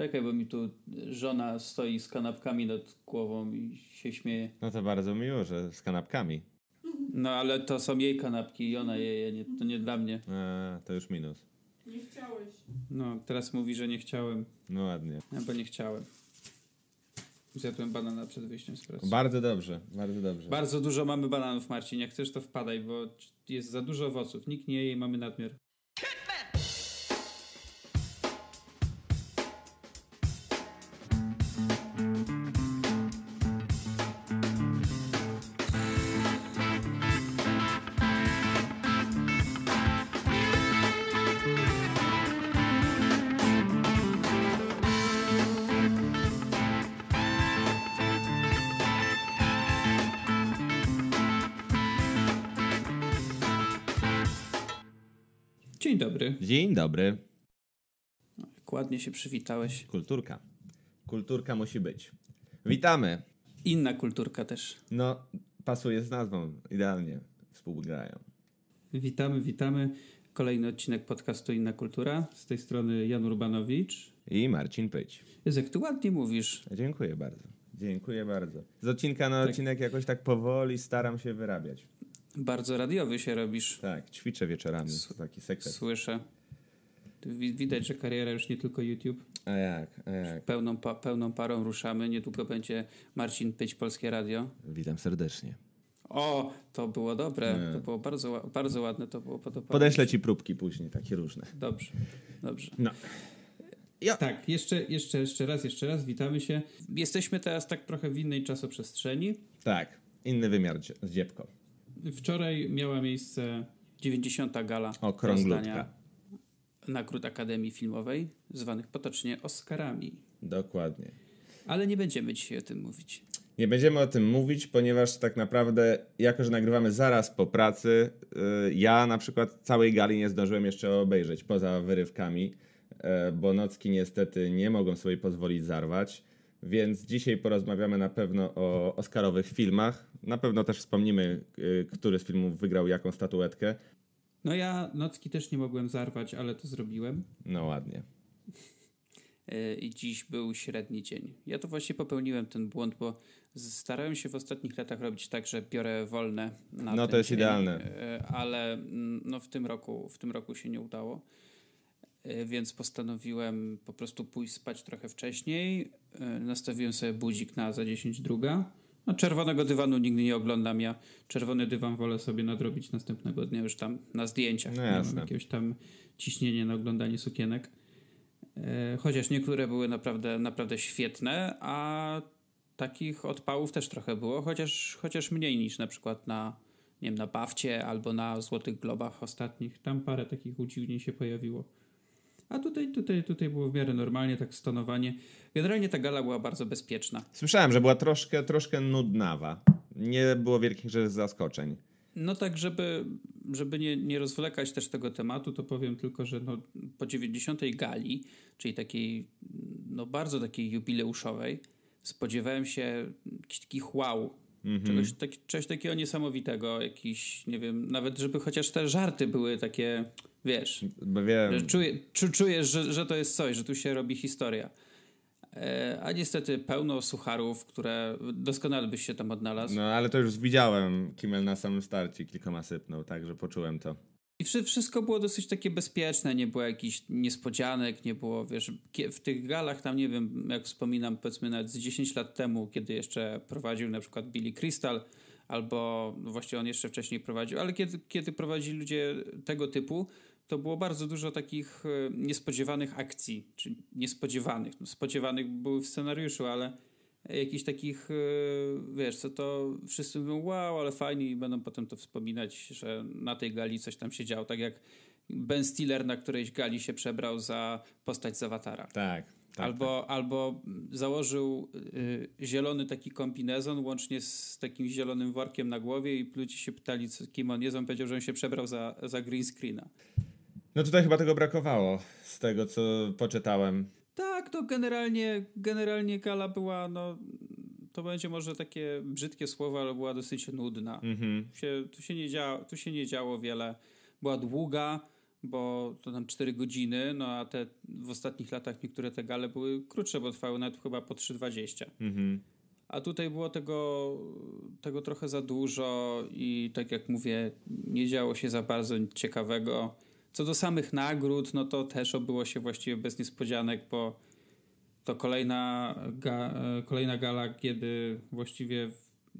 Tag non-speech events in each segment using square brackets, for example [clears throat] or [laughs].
Czekaj, bo mi tu żona stoi z kanapkami nad głową i się śmieje. No to bardzo miło, że z kanapkami. No ale to są jej kanapki i ona je je, nie, to nie dla mnie. A, to już minus. Nie chciałeś. No, teraz mówi, że nie chciałem. No ładnie. No bo nie chciałem. Zjadłem banana przed wyjściem z pracy. Bardzo dobrze, bardzo dobrze. Bardzo dużo mamy bananów, Marcin. Jak chcesz, to wpadaj, bo jest za dużo owoców. Nikt nie je i mamy nadmiar. Dzień dobry. Ładnie się przywitałeś. Kulturka. Kulturka musi być. Witamy. Inna kulturka też. No, pasuje z nazwą. Idealnie współgrają. Witamy, witamy. Kolejny odcinek podcastu Inna Kultura. Z tej strony Jan Urbanowicz. I Marcin Pyć. Jezek, ty ładnie mówisz. Dziękuję bardzo. Dziękuję bardzo. Z odcinka na tak. odcinek jakoś tak powoli staram się wyrabiać. Bardzo radiowy się robisz. Tak, ćwiczę wieczorami. S- taki sekret. Słyszę. Widać, że kariera już nie tylko YouTube. A jak, a jak. Pełną, pa, pełną parą ruszamy. Niedługo będzie Marcin Pyć, Polskie Radio. Witam serdecznie. O, to było dobre. Nie. To było bardzo, bardzo ładne. To było podobne. Podeślę ci próbki później, takie różne. Dobrze, dobrze. No. Ja. Tak, jeszcze, jeszcze, jeszcze raz, jeszcze raz witamy się. Jesteśmy teraz tak trochę w innej czasoprzestrzeni. Tak, inny wymiar z dziebko. Wczoraj miała miejsce 90. gala. Okrąglutka. Rozdania nagród Akademii Filmowej, zwanych potocznie Oscarami. Dokładnie. Ale nie będziemy dzisiaj o tym mówić. Nie będziemy o tym mówić, ponieważ tak naprawdę, jako że nagrywamy zaraz po pracy, y, ja na przykład całej gali nie zdążyłem jeszcze obejrzeć poza wyrywkami, y, bo nocki niestety nie mogą sobie pozwolić zarwać. Więc dzisiaj porozmawiamy na pewno o Oscarowych filmach. Na pewno też wspomnimy, y, który z filmów wygrał jaką statuetkę. No ja nocki też nie mogłem zarwać, ale to zrobiłem. No ładnie. E, I dziś był średni dzień. Ja to właśnie popełniłem ten błąd, bo starałem się w ostatnich latach robić tak, że biorę wolne na No to jest dzień, idealne. E, ale mm, no w tym roku w tym roku się nie udało. E, więc postanowiłem po prostu pójść spać trochę wcześniej. Nastawiłem sobie budzik na za 10 druga no, czerwonego dywanu nigdy nie oglądam. Ja czerwony dywan wolę sobie nadrobić następnego dnia już tam na zdjęciach. No, jasne. Mam jakieś tam ciśnienie na oglądanie sukienek. E, chociaż niektóre były naprawdę, naprawdę świetne, a takich odpałów też trochę było, chociaż, chociaż mniej niż na przykład na, nie wiem, na Bawcie albo na Złotych Globach ostatnich. Tam parę takich udziwnień się pojawiło. A tutaj, tutaj, tutaj było w miarę normalnie, tak stonowanie. Generalnie ta gala była bardzo bezpieczna. Słyszałem, że była troszkę, troszkę nudnawa. Nie było wielkich zaskoczeń. No tak, żeby, żeby nie, nie rozwlekać też tego tematu, to powiem tylko, że no, po 90. gali, czyli takiej no, bardzo takiej jubileuszowej, spodziewałem się takich wow, Mm -hmm. Czegoś, tak, czegoś takiego niesamowitego, jakiś, nie wiem, nawet żeby chociaż te żarty były takie Wiesz, Bo wiem. Że czuję, czujesz, że, że to jest coś, że tu się robi historia. E, a niestety pełno sucharów, które doskonale byś się tam odnalazł. No ale to już widziałem. Kimmel na samym starcie kilkoma sypnął, także poczułem to. I wszystko było dosyć takie bezpieczne, nie było jakichś niespodzianek, nie było, wiesz, w tych galach tam, nie wiem, jak wspominam, powiedzmy nawet z 10 lat temu, kiedy jeszcze prowadził na przykład Billy Crystal, albo właściwie on jeszcze wcześniej prowadził, ale kiedy, kiedy prowadzili ludzie tego typu, to było bardzo dużo takich e, niespodziewanych akcji, czy niespodziewanych, no spodziewanych były w scenariuszu, ale jakichś takich, e, wiesz, co to wszyscy mówią, wow, ale fajnie i będą potem to wspominać, że na tej gali coś tam się działo, tak jak Ben Stiller na którejś gali się przebrał za postać z Awatara. Tak. tak albo, tak. albo założył y, zielony taki kombinezon łącznie z takim zielonym workiem na głowie i ludzie się pytali, kim on jest, on powiedział, że on się przebrał za, za green screena. No tutaj chyba tego brakowało, z tego co poczytałem. Tak, to generalnie, generalnie gala była, no to będzie może takie brzydkie słowo, ale była dosyć nudna. Mhm. Tu, się, tu, się nie działo, tu się nie działo wiele. Była długa, bo to tam 4 godziny, no a te w ostatnich latach niektóre te gale były krótsze, bo trwały nawet chyba po 3,20. Mhm. A tutaj było tego, tego trochę za dużo i tak jak mówię, nie działo się za bardzo nic ciekawego. Co do samych nagród, no to też obyło się właściwie bez niespodzianek, bo to kolejna, ga, e, kolejna gala, kiedy właściwie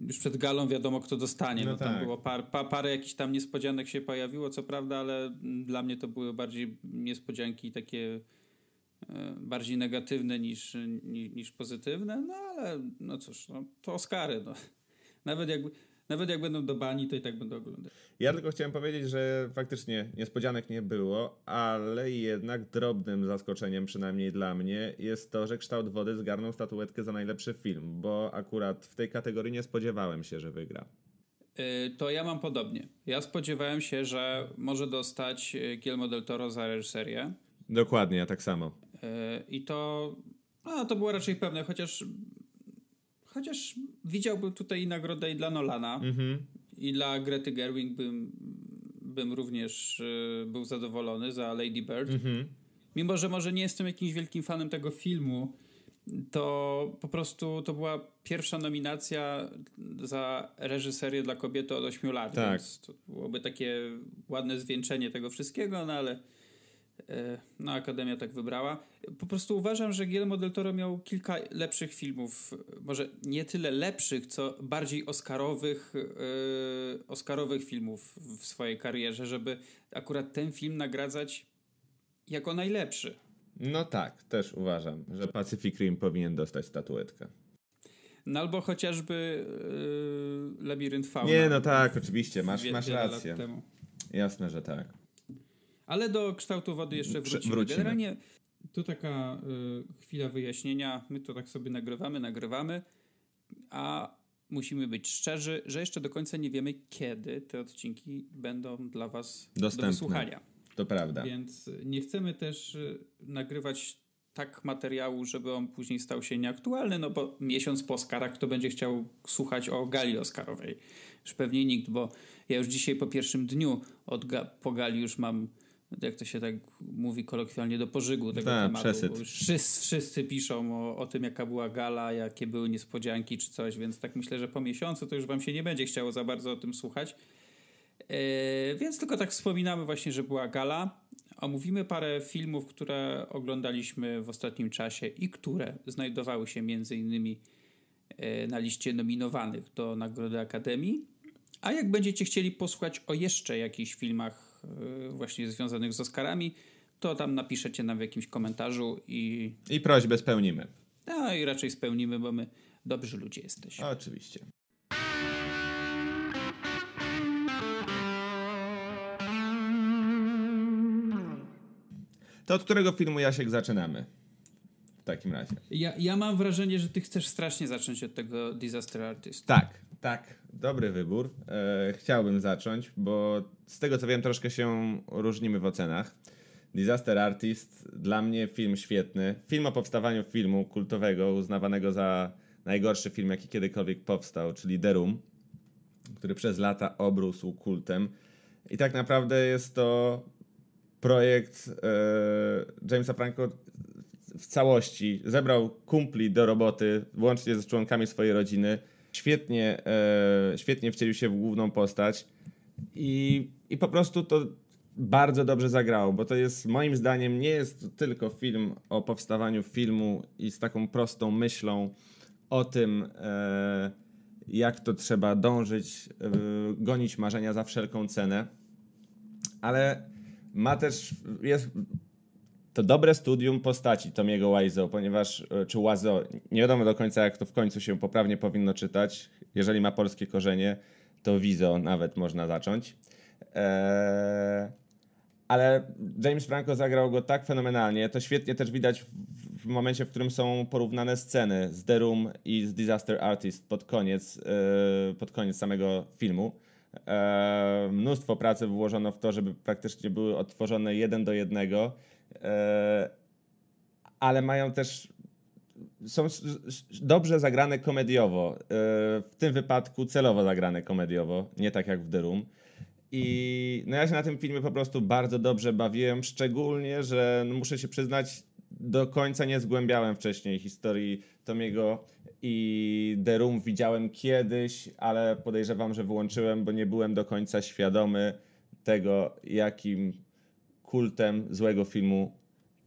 już przed galą wiadomo, kto dostanie. No, no tak. tam było par, pa, parę jakichś tam niespodzianek się pojawiło, co prawda, ale dla mnie to były bardziej niespodzianki takie e, bardziej negatywne niż, niż, niż pozytywne, no ale no cóż, no, to Oscary. No. Nawet jakby nawet jak będą bani, to i tak będę oglądać. Ja tylko chciałem powiedzieć, że faktycznie niespodzianek nie było, ale jednak drobnym zaskoczeniem, przynajmniej dla mnie, jest to, że Kształt Wody zgarnął statuetkę za najlepszy film, bo akurat w tej kategorii nie spodziewałem się, że wygra. E, to ja mam podobnie. Ja spodziewałem się, że może dostać e, Guillermo del Toro za reżyserię. Dokładnie, ja tak samo. E, I to, no, to było raczej pewne, chociaż Chociaż widziałbym tutaj nagrodę i dla Nolana, mm-hmm. i dla Grety Gerwig bym, bym również y, był zadowolony za Lady Bird. Mm-hmm. Mimo, że może nie jestem jakimś wielkim fanem tego filmu, to po prostu to była pierwsza nominacja za reżyserię dla kobiety od 8 lat. Tak. Więc to byłoby takie ładne zwieńczenie tego wszystkiego, no ale E, no, Akademia tak wybrała. Po prostu uważam, że Guillermo del Toro miał kilka lepszych filmów, może nie tyle lepszych, co bardziej oscarowych, yy, oscarowych filmów w swojej karierze, żeby akurat ten film nagradzać jako najlepszy. No tak, też uważam, że Pacific Rim powinien dostać statuetkę. No albo chociażby yy, Labirynt Fauna. Nie, no tak, oczywiście, masz, masz rację. Jasne, że tak. Ale do kształtu wody jeszcze wrócimy. wrócimy. Generalnie to taka y, chwila wyjaśnienia. My to tak sobie nagrywamy, nagrywamy, a musimy być szczerzy, że jeszcze do końca nie wiemy, kiedy te odcinki będą dla Was dostępne do wysłuchania. To prawda. Więc nie chcemy też y, nagrywać tak materiału, żeby on później stał się nieaktualny, no bo miesiąc po Oscarach kto będzie chciał słuchać o gali Oscarowej? Już pewnie nikt, bo ja już dzisiaj po pierwszym dniu od ga- po gali już mam jak to się tak mówi kolokwialnie, do pożygu tego Ta, tematu. Przesyt. Wszyscy, wszyscy piszą o, o tym, jaka była gala, jakie były niespodzianki czy coś, więc tak myślę, że po miesiącu to już wam się nie będzie chciało za bardzo o tym słuchać. E, więc tylko tak wspominamy właśnie, że była gala. Omówimy parę filmów, które oglądaliśmy w ostatnim czasie i które znajdowały się między innymi e, na liście nominowanych do Nagrody Akademii. A jak będziecie chcieli posłuchać o jeszcze jakichś filmach Y, właśnie związanych z Oscarami, to tam napiszecie nam w jakimś komentarzu i... I prośbę spełnimy. No i raczej spełnimy, bo my dobrzy ludzie jesteśmy. Oczywiście. To od którego filmu, Jasiek, zaczynamy? W takim razie. Ja, ja mam wrażenie, że ty chcesz strasznie zacząć od tego Disaster Artist. Tak, tak, dobry wybór. E, chciałbym zacząć, bo z tego co wiem, troszkę się różnimy w ocenach. Disaster Artist, dla mnie film świetny. Film o powstawaniu filmu kultowego, uznawanego za najgorszy film, jaki kiedykolwiek powstał, czyli The Room, który przez lata obrósł kultem. I tak naprawdę jest to projekt e, Jamesa Franco w całości. Zebrał kumpli do roboty, łącznie ze członkami swojej rodziny świetnie, e, świetnie wcielił się w główną postać i, i po prostu to bardzo dobrze zagrało, bo to jest moim zdaniem nie jest tylko film o powstawaniu filmu i z taką prostą myślą o tym, e, jak to trzeba dążyć, e, gonić marzenia za wszelką cenę, ale ma też, jest to dobre studium postaci Tomiego Wiseau, ponieważ, e, czy Wiseau, nie wiadomo do końca jak to w końcu się poprawnie powinno czytać. Jeżeli ma polskie korzenie, to Wizo nawet można zacząć. Eee, ale James Franco zagrał go tak fenomenalnie. To świetnie też widać w, w momencie, w którym są porównane sceny z The Room i z Disaster Artist pod koniec, e, pod koniec samego filmu. E, mnóstwo pracy włożono w to, żeby praktycznie były odtworzone jeden do jednego E, ale mają też. Są dobrze zagrane komediowo. E, w tym wypadku celowo zagrane komediowo, nie tak jak w The Room. I no ja się na tym filmie po prostu bardzo dobrze bawiłem, szczególnie, że no muszę się przyznać, do końca nie zgłębiałem wcześniej historii Tomiego i The Room widziałem kiedyś, ale podejrzewam, że wyłączyłem, bo nie byłem do końca świadomy tego, jakim kultem złego filmu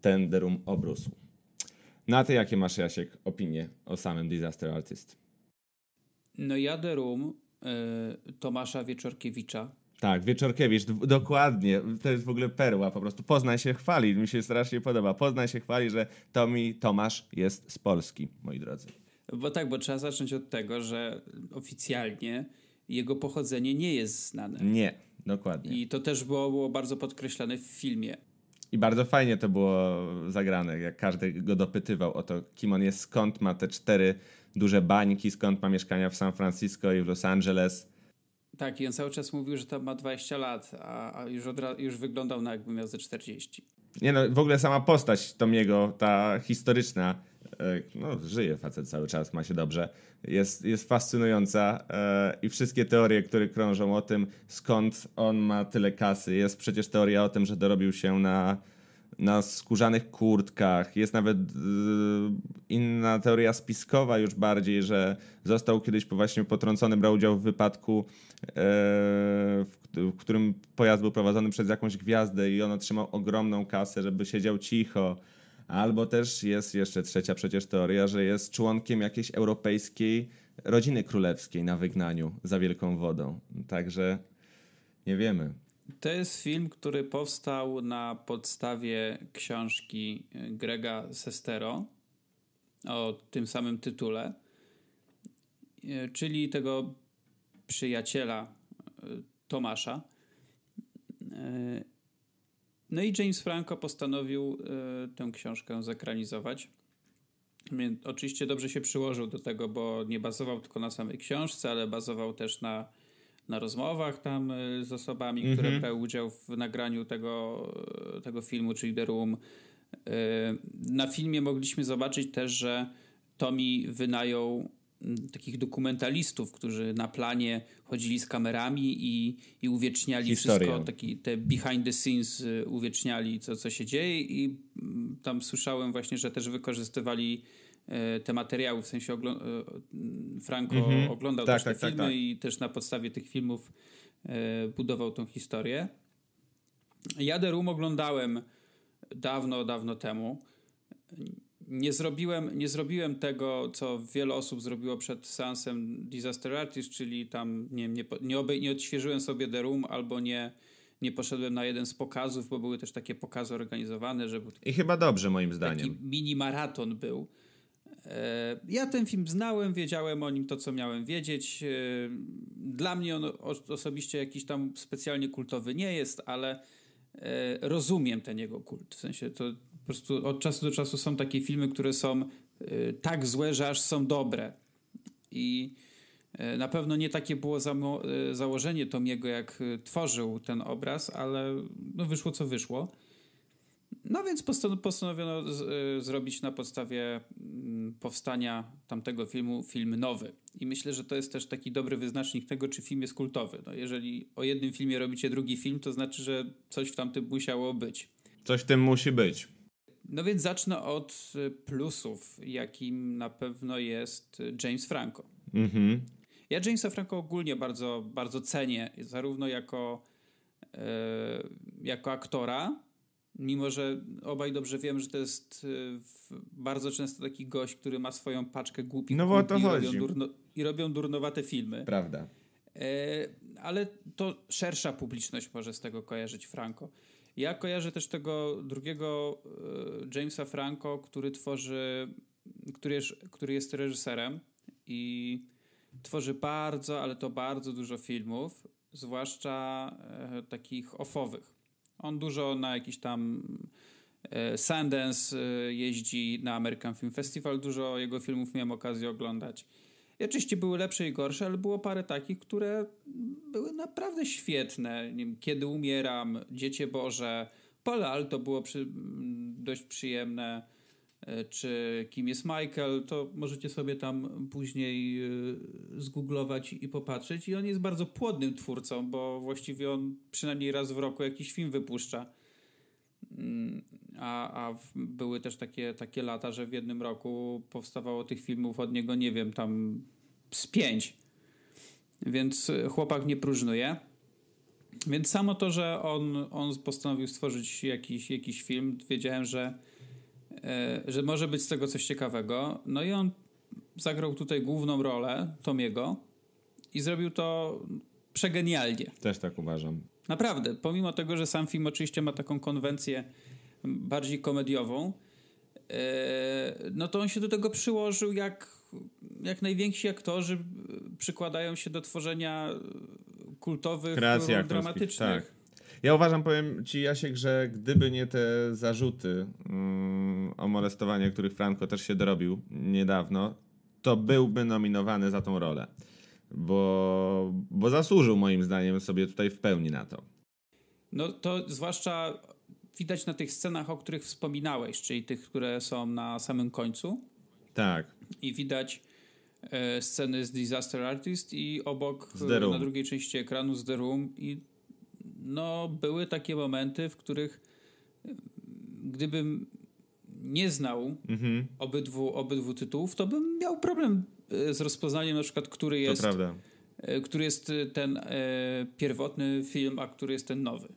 Tenderum obrósł. Na ty jakie masz, Jasiek, opinie o samym Disaster Artist? No ja The Room y, Tomasza Wieczorkiewicza. Tak, Wieczorkiewicz, dokładnie. To jest w ogóle perła po prostu. Poznań się chwali, mi się strasznie podoba. Poznań się chwali, że Tomi Tomasz jest z Polski, moi drodzy. Bo tak, bo trzeba zacząć od tego, że oficjalnie jego pochodzenie nie jest znane. Nie. Dokładnie. I to też było, było bardzo podkreślane w filmie. I bardzo fajnie to było zagrane, jak każdy go dopytywał o to, kim on jest, skąd ma te cztery duże bańki, skąd ma mieszkania w San Francisco i w Los Angeles. Tak, i on cały czas mówił, że to ma 20 lat, a, już, odra- już wyglądał na jakby miał ze 40. Nie no, w ogóle sama postać Tomiego, ta historyczna, E, no, żyje facet cały czas, ma się dobrze, jest, jest fascynująca e, i wszystkie teorie, które krążą o tym, skąd on ma tyle kasy. Jest przecież teoria o tym, że dorobił się na, na skórzanych kurtkach. Jest nawet e, inna teoria spiskowa już bardziej, że został kiedyś właśnie potrącony, brał udział w wypadku, w, w którym pojazd był prowadzony przez jakąś gwiazdę i on otrzymał ogromną kasę, żeby siedział cicho. Albo też jest jeszcze trzecia przecież teoria, że jest członkiem jakiejś europejskiej rodziny królewskiej na wygnaniu za wielką wodą. Także nie wiemy. To jest film, który powstał na podstawie książki Grega Sestero o tym samym tytule, czyli tego przyjaciela e, Tomasza. E, no i James Franco postanowił e, tę książkę zekranizować. Oczywiście dobrze się przyłożył do tego, bo nie bazował tylko na samej książce, ale bazował też na, na rozmowach tam e, z osobami, które mhm. brały udział w nagraniu tego, e, tego filmu, czyli The Room. Na filmie mogliśmy zobaczyć też, że Tommy wynajął Mm, takich dokumentalistów, którzy na planie chodzili z kamerami i, i uwieczniali Historię. wszystko, taki, te behind the scenes y, uwieczniali, co, co się dzieje i mm, tam słyszałem właśnie, że też wykorzystywali e, te materiały, w sensie e, Franco mhm. tak, oglądał tak, też tak, te tak, tak filmy tak. i też na podstawie tych filmów e, budował tą historię. Ja The Room oglądałem dawno, dawno temu nie zrobiłem, nie zrobiłem tego, co wiele osób zrobiło przed seansem Disaster Artist, czyli tam nie, nie, nie, obej, nie odświeżyłem sobie The Room albo nie, nie poszedłem na jeden z pokazów, bo były też takie pokazy organizowane, że taki, I chyba dobrze moim zdaniem. Taki mini maraton był. E, ja ten film znałem, wiedziałem o nim to, co miałem wiedzieć. E, dla mnie on osobiście jakiś tam specjalnie kultowy nie jest, ale e, rozumiem ten jego kult. W sensie to po prostu od czasu do czasu są takie filmy, które są e, tak złe, że aż są dobre. I e, na pewno nie takie było e, założenie Tomiego, jak tworzył ten obraz, ale no wyszło co wyszło. No więc postanowiono zrobić na podstawie mm, powstania tamtego filmu film nowy. I myślę, że to jest też taki dobry wyznacznik tego, czy film jest kultowy. No jeżeli o jednym filmie robicie drugi film, to znaczy, że coś w tamtym musiało być. Coś w tym musi być. No więc zacznę od y, plusów, jakim na pewno jest y, James Franco. Mhm. Ja Jamesa Franco ogólnie bardzo, bardzo cenię, zarówno jako, y, jako aktora, mimo że obaj dobrze wiem, że to jest bardzo często taki gość, który ma swoją paczkę głupich no, i, Robią durno, i robią durnowate filmy. Prawda. E, ale to szersza publiczność może z tego kojarzyć Franco. Ja kojarzę też tego drugiego e, Jamesa Franco, który tworzy, który jest, który jest reżyserem i tworzy bardzo, ale to bardzo dużo filmów, zwłaszcza e, takich offowych. On dużo na jakiś tam e, Sundance jeździ na American Film Festival, dużo jego filmów miałem okazję oglądać. I oczywiście były lepsze i gorsze, ale było parę takich, które były naprawdę świetne. Nie wiem, Kiedy umieram, Dziecię Boże, Palo Alto było przy, dość przyjemne, e, czy Kim jest Michael, to możecie sobie tam później e, zgooglować i popatrzeć. I on jest bardzo płodnym twórcą, bo właściwie on przynajmniej raz w roku jakiś film wypuszcza. Mm, a, a były też takie, takie lata, że w jednym roku powstawało tych filmów od niego, nie wiem, tam z pięć. Więc y, chłopak nie próżnuje. Więc samo to, że on, on postanowił stworzyć jakiś, jakiś film, wiedziałem, że, e, że może być z tego coś ciekawego. No i on zagrał tutaj główną rolę Tomiego i zrobił to przegenialnie. Też tak uważam. Naprawdę, pomimo tego, że sam film oczywiście ma taką konwencję bardziej komediową, e, no to on się do tego przyłożył jak, jak najwięksi aktorzy przykładają się do tworzenia kultowych ról dramatycznych. Tak. Ja uważam, powiem ci Jasiek, że gdyby nie te zarzuty mm, o molestowanie, których Franco też się dorobił niedawno, to byłby nominowany za tą rolę. Bo, bo zasłużył moim zdaniem sobie tutaj w pełni na to. No to zwłaszcza widać na tych scenach, o których wspominałeś, czyli tych, które są na samym końcu. Tak. I widać e, sceny z Disaster Artist i obok na drugiej części ekranu z The Room i no były takie momenty, w których e, gdybym nie znał mhm. obydwu, obydwu tytułów, to bym miał problem e, z rozpoznaniem na przykład, który jest, e, który jest ten e, pierwotny film, a który jest ten nowy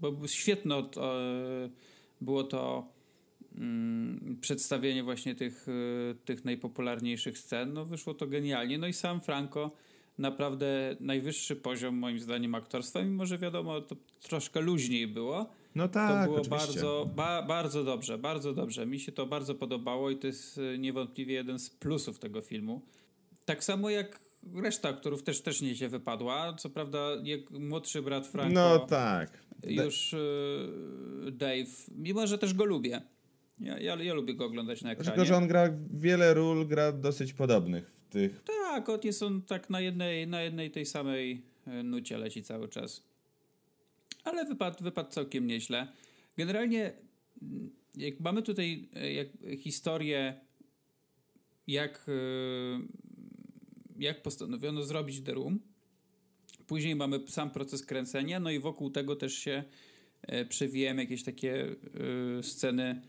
bo świetno to, e, było to mm, przedstawienie właśnie tych, e, tych najpopularniejszych scen. No, wyszło to genialnie. No i sam Franco naprawdę najwyższy poziom moim zdaniem aktorstwa, mimo że wiadomo, to troszkę luźniej było. No tak, To było bardzo, ba, bardzo dobrze, bardzo dobrze. Mi się to bardzo podobało i to jest niewątpliwie jeden z plusów tego filmu. Tak samo jak reszta aktorów też, też nieźle wypadła. Co prawda, jak młodszy brat Franco. No tak. Już e, Dave, mimo że też go lubię. Ja, ja, ja lubię go oglądać na ekranie. Tylko, że on gra wiele ról, gra dosyć podobnych w tych. Tak, on jest on tak na jednej, na jednej tej samej e, nucie leci cały czas. Ale wypadł, wypad całkiem nieźle. Generalnie, jak mamy tutaj e, jak, historię, jak jak postanowiono zrobić The Room. Później mamy sam proces kręcenia, no i wokół tego też się e, przewijałem jakieś takie e, sceny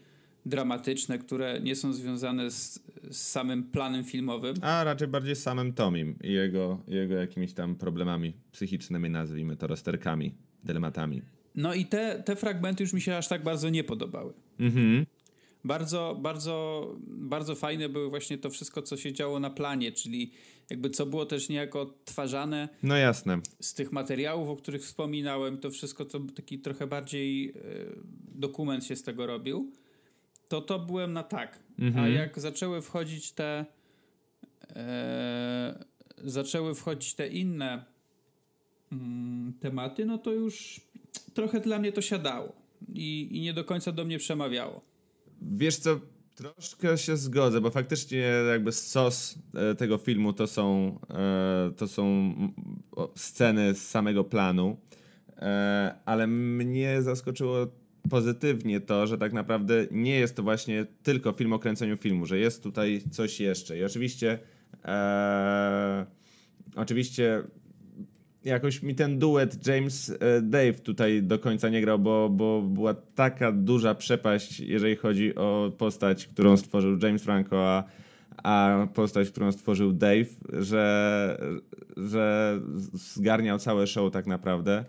dramatyczne, które nie są związane z, z, samym planem filmowym. A raczej bardziej z samym Tomim i jego, jego jakimiś tam problemami psychicznymi, nazwijmy to rozterkami, dylematami. No i te, te fragmenty już mi się aż tak bardzo nie podobały. Mhm bardzo, bardzo, bardzo fajne było właśnie to wszystko, co się działo na planie, czyli jakby co było też niejako odtwarzane. No jasne. Z tych materiałów, o których wspominałem, to wszystko, co taki trochę bardziej e, dokument się z tego robił, to to byłem na tak. Mhm. A jak zaczęły wchodzić te e, zaczęły wchodzić te inne mm, tematy, no to już trochę dla mnie to siadało. I, i, nie do końca do mnie przemawiało wiesz co, troszkę się zgodzę, bo faktycznie jakby sos e, tego filmu to są, e, to są sceny z samego planu, e, ale mnie zaskoczyło pozytywnie to, że tak naprawdę nie jest to właśnie tylko film o kręceniu filmu, że jest tutaj coś jeszcze. I oczywiście, e, oczywiście jakoś mi ten duet James e, Dave tutaj do końca nie grał, bo, bo była taka duża przepaść, jeżeli chodzi o postać, którą stworzył James Franco, a, a postać, którą stworzył Dave, że, że zgarniał całe show tak naprawdę.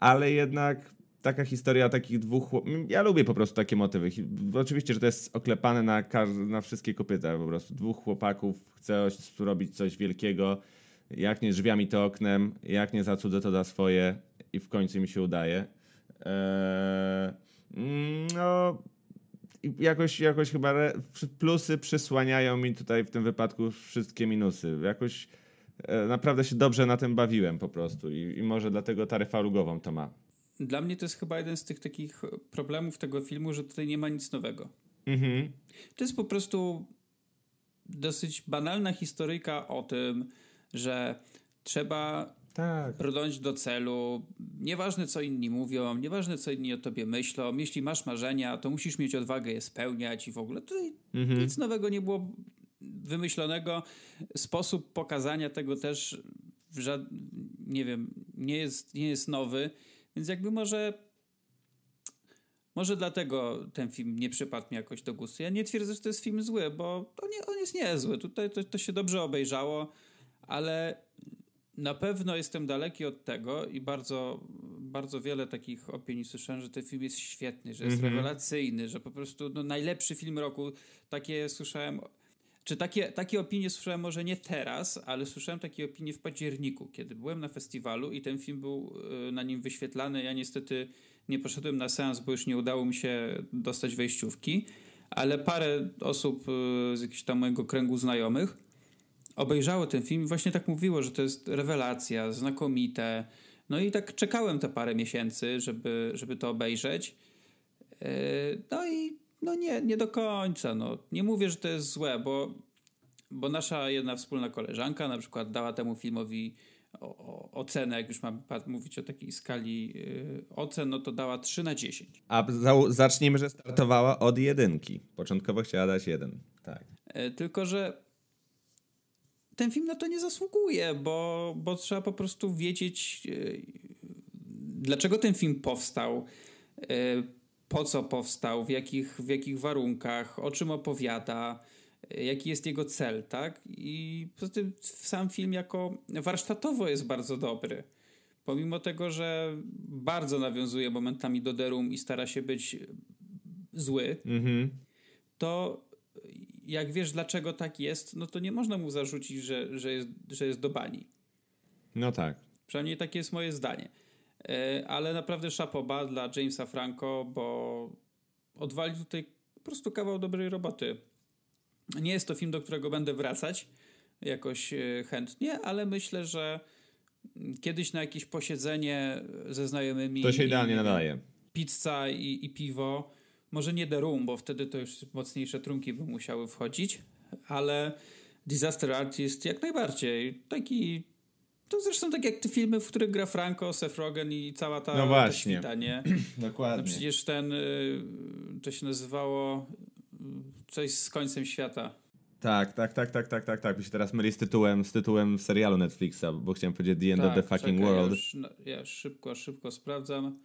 Ale jednak taka historia takich dwóch. Ja lubię po prostu takie motywy. Oczywiście, że to jest oklepane na, na wszystkie kobiety, po prostu. Dwóch chłopaków chce robić coś wielkiego jak nie drzwiami to oknem, jak nie za cudze to za swoje i w końcu mi się udaje. Eee, mm, no, jakoś, jakoś chyba re, plusy przysłaniają mi tutaj w tym wypadku wszystkie minusy. Jakoś e, naprawdę się dobrze na tym bawiłem po prostu i, i może dlatego taryfa lugową to ma. Dla mnie to jest chyba jeden z tych takich problemów tego filmu, że tutaj nie ma nic nowego. Mhm. To jest po prostu dosyć banalna historyjka o tym, że trzeba tak. Brnąć do celu. Nieważne, co inni mówią, nieważne, co inni o tobie myślą. Jeśli masz marzenia, to musisz mieć odwagę je spełniać i w ogóle. Tutaj mhm. nic nowego nie było wymyślonego. Sposób pokazania tego też żad... nie wiem, nie jest, nie jest nowy. Więc jakby może może dlatego ten film nie przypadł mi jakoś do gustu. Ja nie twierdzę, że to jest film zły, bo on, nie, on jest niezły. Tutaj to, to się dobrze obejrzało ale na pewno jestem daleki od tego i bardzo, bardzo wiele takich opinii słyszałem, że ten film jest świetny, że jest mm -hmm. rewelacyjny, że po prostu no, najlepszy film roku. Takie słyszałem. Czy takie, takie opinie słyszałem może nie teraz, ale słyszałem takie opinie w październiku, kiedy byłem na festiwalu i ten film był e, na nim wyświetlany. Ja niestety nie poszedłem na seans, bo już nie udało mi się dostać wejściówki, ale parę osób e, z jakiegoś tam mojego kręgu znajomych obejrzało ten film i właśnie tak mówiło, że to jest rewelacja, znakomite. No i tak czekałem te parę miesięcy, żeby, żeby to obejrzeć. Yy, no i no nie, nie do końca. No. Nie mówię, że to jest złe, bo, bo nasza jedna wspólna koleżanka na przykład dała temu filmowi o, o, ocenę, jak już mamy mówić o takiej skali yy, ocen, no to dała 3 na 10. A zacznijmy, że startowała od jedynki. Początkowo chciała dać jeden. Tak. Yy, tylko, że ten film na to nie zasługuje, bo, bo trzeba po prostu wiedzieć, e, dlaczego ten film powstał, e, po co powstał, w jakich, w jakich warunkach, o czym opowiada, e, jaki jest jego cel, tak? I poza tym sam film jako warsztatowo jest bardzo dobry. Pomimo tego, że bardzo nawiązuje momentami do Derum i stara się być zły, mm -hmm. to jak wiesz, dlaczego tak jest, no to nie można mu zarzucić, że, że, jest, że jest do bani. No tak. Przynajmniej takie jest moje zdanie. E, ale naprawdę szapoba dla Jamesa Franco, bo odwalił tutaj po prostu kawał dobrej roboty. Nie jest to film, do którego będę wracać jakoś e, chętnie, ale myślę, że kiedyś na jakieś posiedzenie ze znajomymi. To się idealnie nadaje. Pizza i, i piwo może nie The Room, bo wtedy to już mocniejsze trunki by musiały wchodzić, ale Disaster Artist jak najbardziej. Taki to zresztą tak jak te filmy, w których gra Franco, Seth Rogen i cała ta No właśnie. Świta, nie? [clears throat] Dokładnie. No przecież ten, y, to się nazywało y, coś z końcem świata. Tak, tak, tak, tak, tak, tak, tak. Mi się teraz myli z tytułem, z tytułem serialu Netflixa, bo chciałem powiedzieć The End tak, of the tak, Fucking czekaj, World. No, ja szybko, szybko sprawdzam.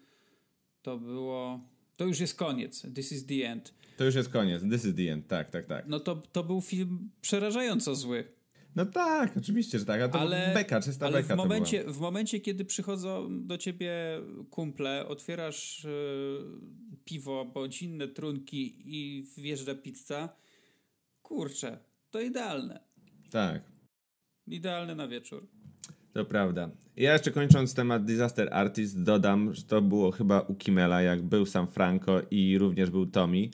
To było... To już jest koniec. This is the end. To już jest koniec. This is the end. Tak, tak, tak. No to, to był film przerażająco zły. No tak, oczywiście, że tak, ale to ale, beka, czysta ale beka. W momencie, w momencie, kiedy przychodzą do ciebie kumple, otwierasz yy, piwo bądź inne trunki i wjeżdża pizza, kurczę, to idealne. Tak. Idealne na wieczór. To prawda. Ja jeszcze kończąc temat Disaster Artist dodam, że to było chyba u Kimela, jak był sam Franco i również był Tommy. Eee,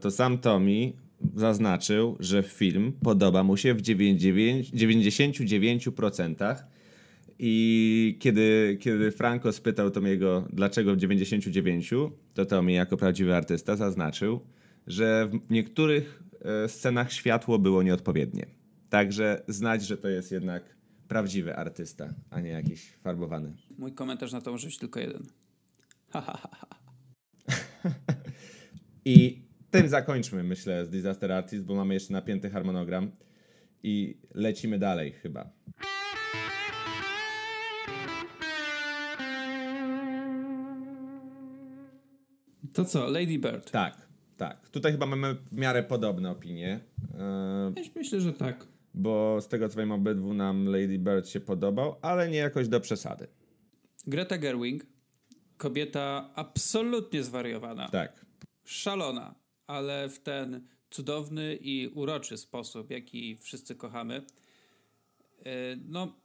to sam Tommy zaznaczył, że film podoba mu się w 99% i kiedy, kiedy Franco spytał Tomiego, dlaczego w 99, to Tommy jako prawdziwy artysta zaznaczył, że w niektórych e, scenach światło było nieodpowiednie. Także znać, że to jest jednak prawdziwy artysta, a nie jakiś farbowany. Mój komentarz na to może być tylko jeden. Ha, ha, ha, [laughs] I tym zakończmy, myślę, z Disaster Artist, bo mamy jeszcze napięty harmonogram i lecimy dalej chyba. To co, Lady Bird? Tak, tak. Tutaj chyba mamy w miarę podobne opinie. Yy... Myślę, że tak bo z tego co wiem obydwu nam Lady Bird się podobał, ale nie jakoś do przesady. Greta Gerwig, kobieta absolutnie zwariowana. Tak. Szalona, ale w ten cudowny i uroczy sposób, jaki wszyscy kochamy. E, no,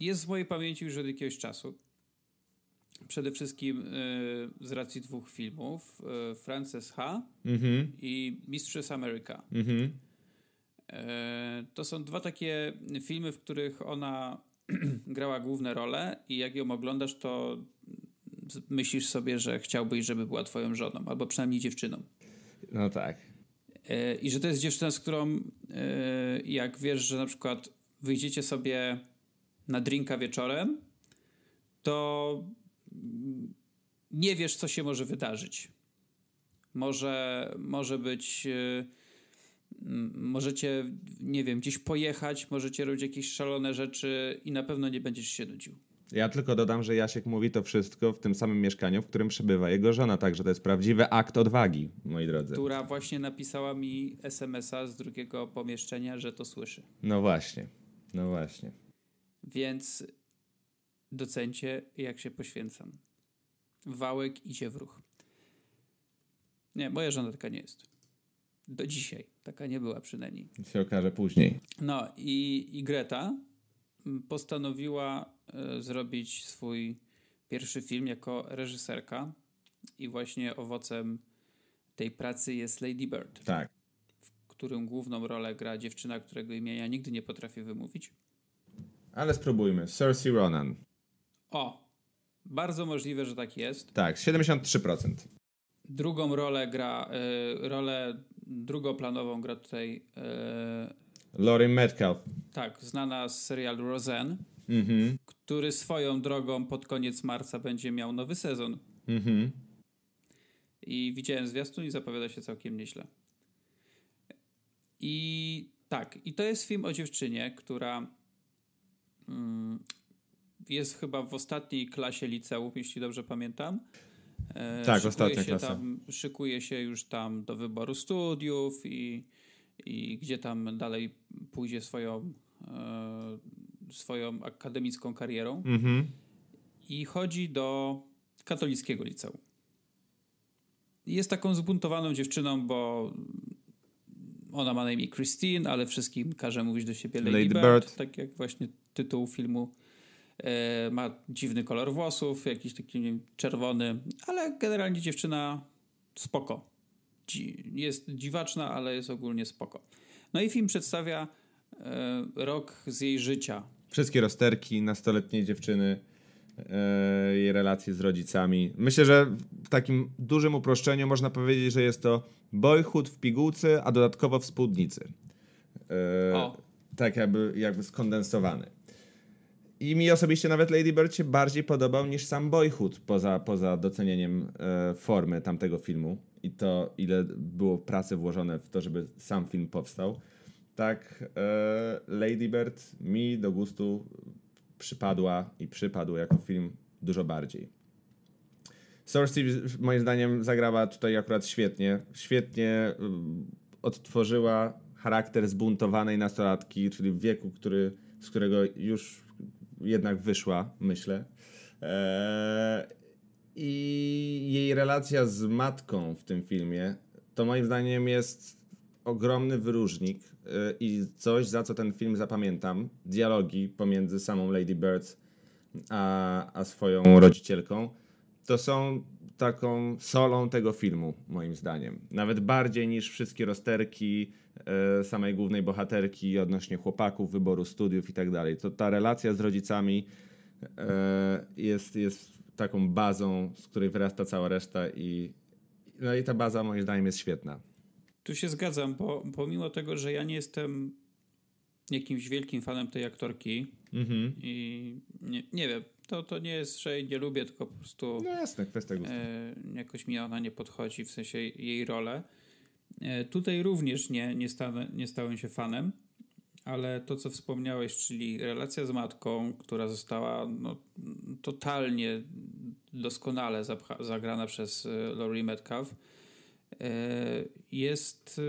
jest w mojej pamięci już od jakiegoś czasu. Przede wszystkim e, z racji dwóch filmów: e, Frances H. Mm -hmm. i Mistress America. Mhm. E, to są dwa takie filmy, w których ona [clears throat] grała główne role i jak ją oglądasz, to myślisz sobie, że chciałbyś, żeby była twoją żoną, albo przynajmniej dziewczyną. No tak. E, I że to jest dziewczyna, z którą e, jak wiesz, że na przykład wyjdziecie sobie na drinka wieczorem, to nie wiesz, co się może wydarzyć. Może, może być Możecie, nie wiem, gdzieś pojechać, możecie robić jakieś szalone rzeczy i na pewno nie będziesz się nudził. Ja tylko dodam, że Jasiek mówi to wszystko w tym samym mieszkaniu, w którym przebywa jego żona, także to jest prawdziwy akt odwagi, moi drodzy. Która właśnie napisała mi SMS-a z drugiego pomieszczenia, że to słyszy. No właśnie, no właśnie. Więc docencie, jak się poświęcam. Wałek idzie w ruch. Nie, moja żona taka nie jest. Do dzisiaj. Taka nie była przynajmniej. I się okaże później. No i, i Greta mm, postanowiła e, zrobić swój pierwszy film jako reżyserka i właśnie owocem tej pracy jest Lady Bird. Tak. W którym główną rolę gra dziewczyna, którego imienia nigdy nie potrafię wymówić. Ale spróbujmy. Cersei Ronan. O, bardzo możliwe, że tak jest. Tak, 73%. Drugą rolę gra, y, rolę drugoplanową grę tutaj. E, Lori Metcalf. Tak, znana z serialu Rosen, mhm. który swoją drogą pod koniec marca będzie miał nowy sezon. Mhm. I widziałem zwiastun i zapowiada się całkiem nieźle. I tak, i to jest film o dziewczynie, która mm, jest chyba w ostatniej klasie liceum, jeśli dobrze pamiętam. E, tak, szykuje ostatnia się klasa. Tam, szykuje się już tam do wyboru studiów i, i gdzie tam dalej pójdzie swoją, e, swoją akademicką karierą. Mhm. I chodzi do katolickiego liceum. Jest taką zbuntowaną dziewczyną, bo ona ma na imię Christine, ale wszystkim każe mówić do siebie Lady, Lady Bird, Bird, tak jak właśnie tytuł filmu E, ma dziwny kolor włosów, jakiś taki czerwony, ale generalnie dziewczyna spoko. jest dziwaczna, ale jest ogólnie spoko. No i film przedstawia e, rok z jej życia. Wszystkie rozterki nastoletniej dziewczyny, e, jej relacje z rodzicami. Myślę, że w takim dużym uproszczeniu można powiedzieć, że jest to boyhood w pigułce, a dodatkowo w spódnicy. o. Tak jakby, jakby skondensowany. I mi osobiście nawet Lady Bird się bardziej podobał niż sam Boyhood, poza, poza docenieniem e, formy tamtego filmu i to, ile było pracy włożone w to, żeby sam film powstał. Tak, e, Lady Bird mi do gustu przypadła i przypadł jako film dużo bardziej. Source moim zdaniem zagrała tutaj akurat świetnie. Świetnie e, odtworzyła charakter zbuntowanej nastolatki, czyli wieku, który, z którego już jednak wyszła, myślę. Eee, I jej relacja z matką w tym filmie to moim zdaniem jest ogromny wyróżnik eee, i coś, za co ten film zapamiętam. Dialogi pomiędzy samą Lady Bird a, a swoją rodzicielką to są taką solą tego filmu, moim zdaniem. Nawet bardziej niż wszystkie rozterki E, samej głównej bohaterki, odnośnie chłopaków, wyboru studiów i tak dalej. To ta relacja z rodzicami e, jest, jest taką bazą, z której wyrasta cała reszta i, no i ta baza moim zdaniem jest świetna. Tu się zgadzam, bo pomimo tego, że ja nie jestem jakimś wielkim fanem tej aktorki mhm. i nie, nie wiem, to, to nie jest, że jej nie lubię, tylko po prostu... No jasne, kwestia gustu. E, jakoś mi ona nie podchodzi, w sensie jej rolę. E, tutaj również nie, nie, stanę, nie stałem się fanem, ale to, co wspomniałeś, czyli relacja z matką, która została no, totalnie doskonale zagrana przez e, Laurie Metcalf, e, jest,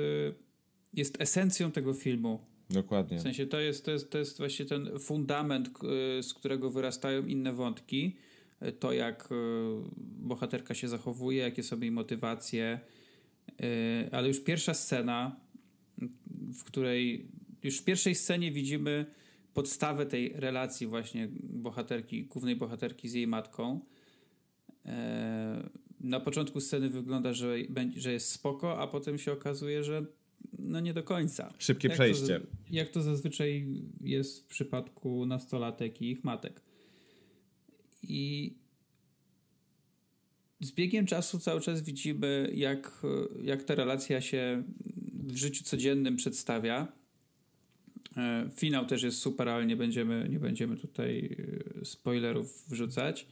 jest esencją tego filmu. Dokładnie. W sensie to jest, to jest, to jest właśnie ten fundament, z którego wyrastają inne wątki. To, jak bohaterka się zachowuje, jakie są jej motywacje, Y, ale już pierwsza scena, w której już w pierwszej scenie widzimy podstawę tej relacji właśnie bohaterki, głównej bohaterki z jej matką. Y, na początku sceny wygląda, że, że jest spoko, a potem się okazuje, że no nie do końca. Szybkie jak przejście. To, jak to zazwyczaj jest w przypadku nastolatek i ich matek. I z biegiem czasu cały czas widzimy, jak, jak ta relacja się w życiu codziennym przedstawia. E, finał też jest super, ale nie będziemy, nie będziemy tutaj e, spoilerów wrzucać.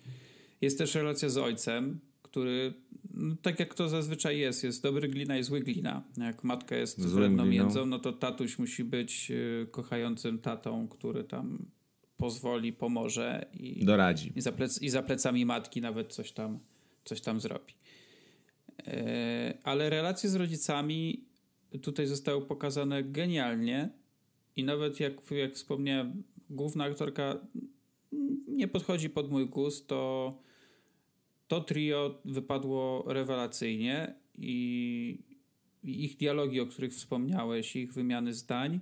Jest też relacja z ojcem, który, no, tak jak to zazwyczaj jest, jest dobry glina i zły glina. Jak matka jest wredną międzą, no to tatuś musi być e, kochającym tatą, który tam pozwoli, pomoże i doradzi. I za, plec, i za plecami matki nawet coś tam coś tam zrobi. E, ale relacje z rodzicami tutaj zostały pokazane genialnie i nawet jak, jak wspomniałem, główna aktorka nie podchodzi pod mój gust, to to trio wypadło rewelacyjnie i ich dialogi, o których wspomniałeś, ich wymiany zdań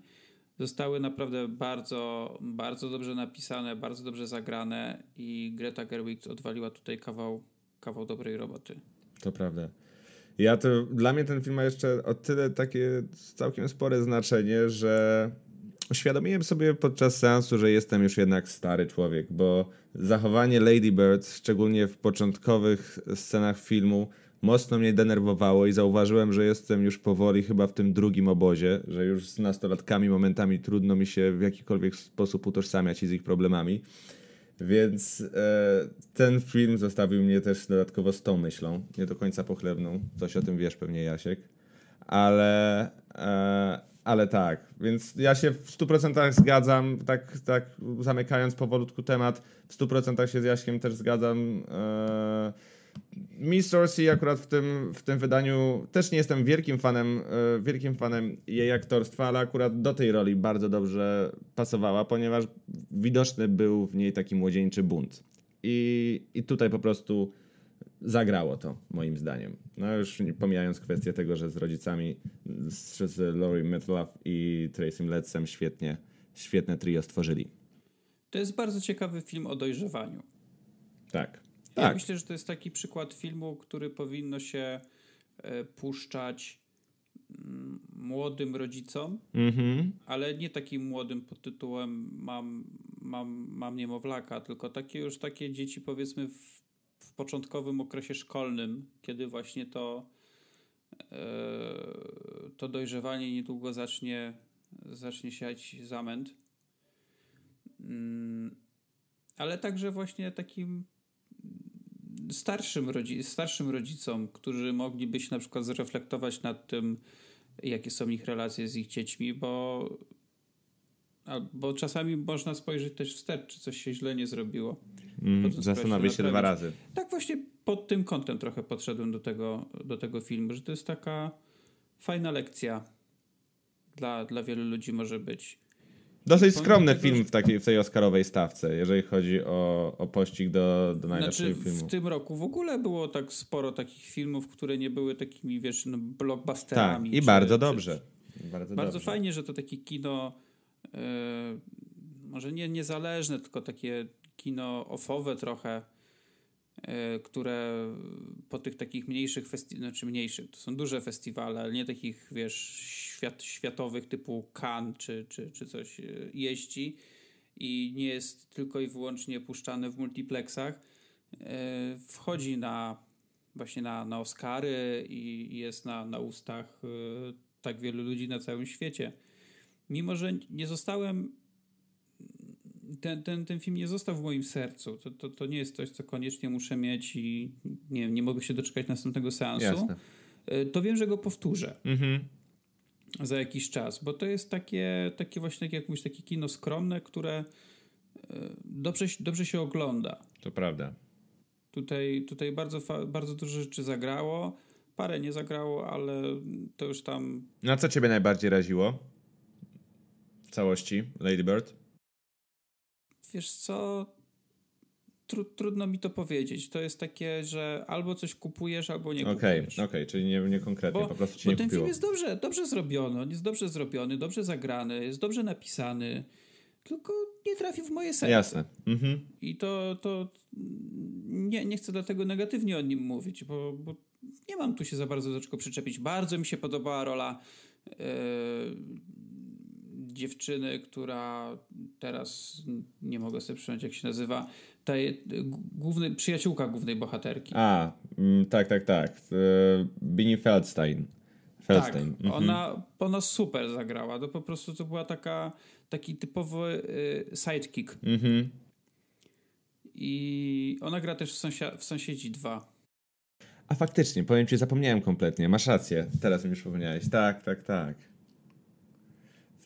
zostały naprawdę bardzo, bardzo dobrze napisane, bardzo dobrze zagrane i Greta Gerwig odwaliła tutaj kawał kawał dobrej roboty. To prawda. Ja to, dla mnie ten film ma jeszcze o tyle takie całkiem spore znaczenie, że uświadomiłem sobie podczas seansu, że jestem już jednak stary człowiek, bo zachowanie Lady Bird, szczególnie w początkowych scenach filmu, mocno mnie denerwowało i zauważyłem, że jestem już powoli chyba w tym drugim obozie, że już z nastolatkami momentami trudno mi się w jakikolwiek sposób utożsamiać i z ich problemami. Więc e, ten film zostawił mnie też dodatkowo z tą myślą, nie do końca pochlebną. Coś o tym wiesz pewnie, Jasiek. Ale, e, ale tak, więc ja się w 100% zgadzam, tak, tak zamykając powolutku temat, w 100% się z Jaśkiem też zgadzam. E, mi Sorcy akurat w tym, w tym wydaniu też nie jestem wielkim fanem, e, wielkim fanem jej aktorstwa, ale akurat do tej roli bardzo dobrze pasowała, ponieważ widoczny był w niej taki młodzieńczy bunt. I, i tutaj po prostu zagrało to, moim zdaniem. No już pomijając kwestię tego, że z rodzicami, z, z Laurie Metcalf i Tracy Letsem świetnie, świetne trio stworzyli. To jest bardzo ciekawy film o dojrzewaniu. Tak. Tak. Ja myślę, że to jest taki przykład filmu, który powinno się e, puszczać mm, młodym rodzicom, mm-hmm. ale nie takim młodym pod tytułem mam, mam, mam niemowlaka, tylko takie już takie dzieci powiedzmy w, w początkowym okresie szkolnym, kiedy właśnie to yy, to dojrzewanie niedługo zacznie zacznie siać zamęt. Yy, ale także właśnie takim starszym, rodzi starszym rodzicom, którzy mogliby się na przykład zreflektować nad tym, jakie są ich relacje z ich dziećmi, bo, bo czasami można spojrzeć też wstecz, czy coś się źle nie zrobiło. Mm, Zastanowić się dwa razy. Tak właśnie pod tym kątem trochę podszedłem do tego, do tego filmu, że to jest taka fajna lekcja dla, dla wielu ludzi może być. Dosyć skromny film w, takiej, w tej Oscarowej stawce, jeżeli chodzi o, o pościg do, do znaczy, najlepszego znaczy, filmu. W tym roku w ogóle było tak sporo takich filmów, które nie były takimi, wiesz, no, blockbusterami. Tak, i czy, bardzo dobrze. bardzo, bardzo dobrze. fajnie, że to takie kino, yy, może nie niezależne, tylko takie kino ofowe trochę, e, które po tych takich mniejszych festiwalach, znaczy mniejszych, to są duże festiwale, ale nie takich, wiesz, świat, światowych typu Kan czy, czy, czy coś e, jeździ i nie jest tylko i wyłącznie puszczany w multiplexach, e, wchodzi na właśnie na, na Oscary i jest na, na ustach e, tak wielu ludzi na całym świecie. Mimo, że nie zostałem ten, ten, ten film nie został w moim sercu. To, to, to nie jest coś, co koniecznie muszę mieć i nie, nie mogę się doczekać następnego seansu. Jasne. To wiem, że go powtórzę. Mhm za jakiś czas, bo to jest takie, takie właśnie, tak jak mówisz, takie kino skromne, które e, dobrze, dobrze się ogląda. To prawda. Tutaj, tutaj bardzo, bardzo dużo rzeczy zagrało, parę nie zagrało, ale to już tam... Na co ciebie najbardziej raziło w całości Lady Bird? Wiesz co, tru, trudno mi to powiedzieć. To jest takie, że albo coś kupujesz, albo nie kupujesz. Okej, okay, czyli nie, nie konkretnie, bo, po prostu ci bo nie ten kupiło. film jest dobrze, dobrze zrobiony, on jest dobrze zrobiony, dobrze zagrany, jest dobrze napisany, tylko nie trafił w moje serce. Jasne. Mhm. I to, to nie, nie chcę dlatego negatywnie o nim mówić, bo, bo nie mam tu się za bardzo do czego przyczepić. Bardzo mi się podobała rola e, dziewczyny, która teraz nie mogę sobie przypomnieć, jak się nazywa, ta główny, przyjaciółka głównej bohaterki. A, mm, tak, tak, tak. E, Bini Feldstein. Feldstein. Tak, mhm. ona, ona super zagrała. To po prostu to była taka, taki typowy e, sidekick. Mhm. I ona gra też w, sąsia- w Sąsiedzi 2. A faktycznie, powiem ci, zapomniałem kompletnie. Masz rację, teraz mi już przypomniałeś. Tak, tak, tak.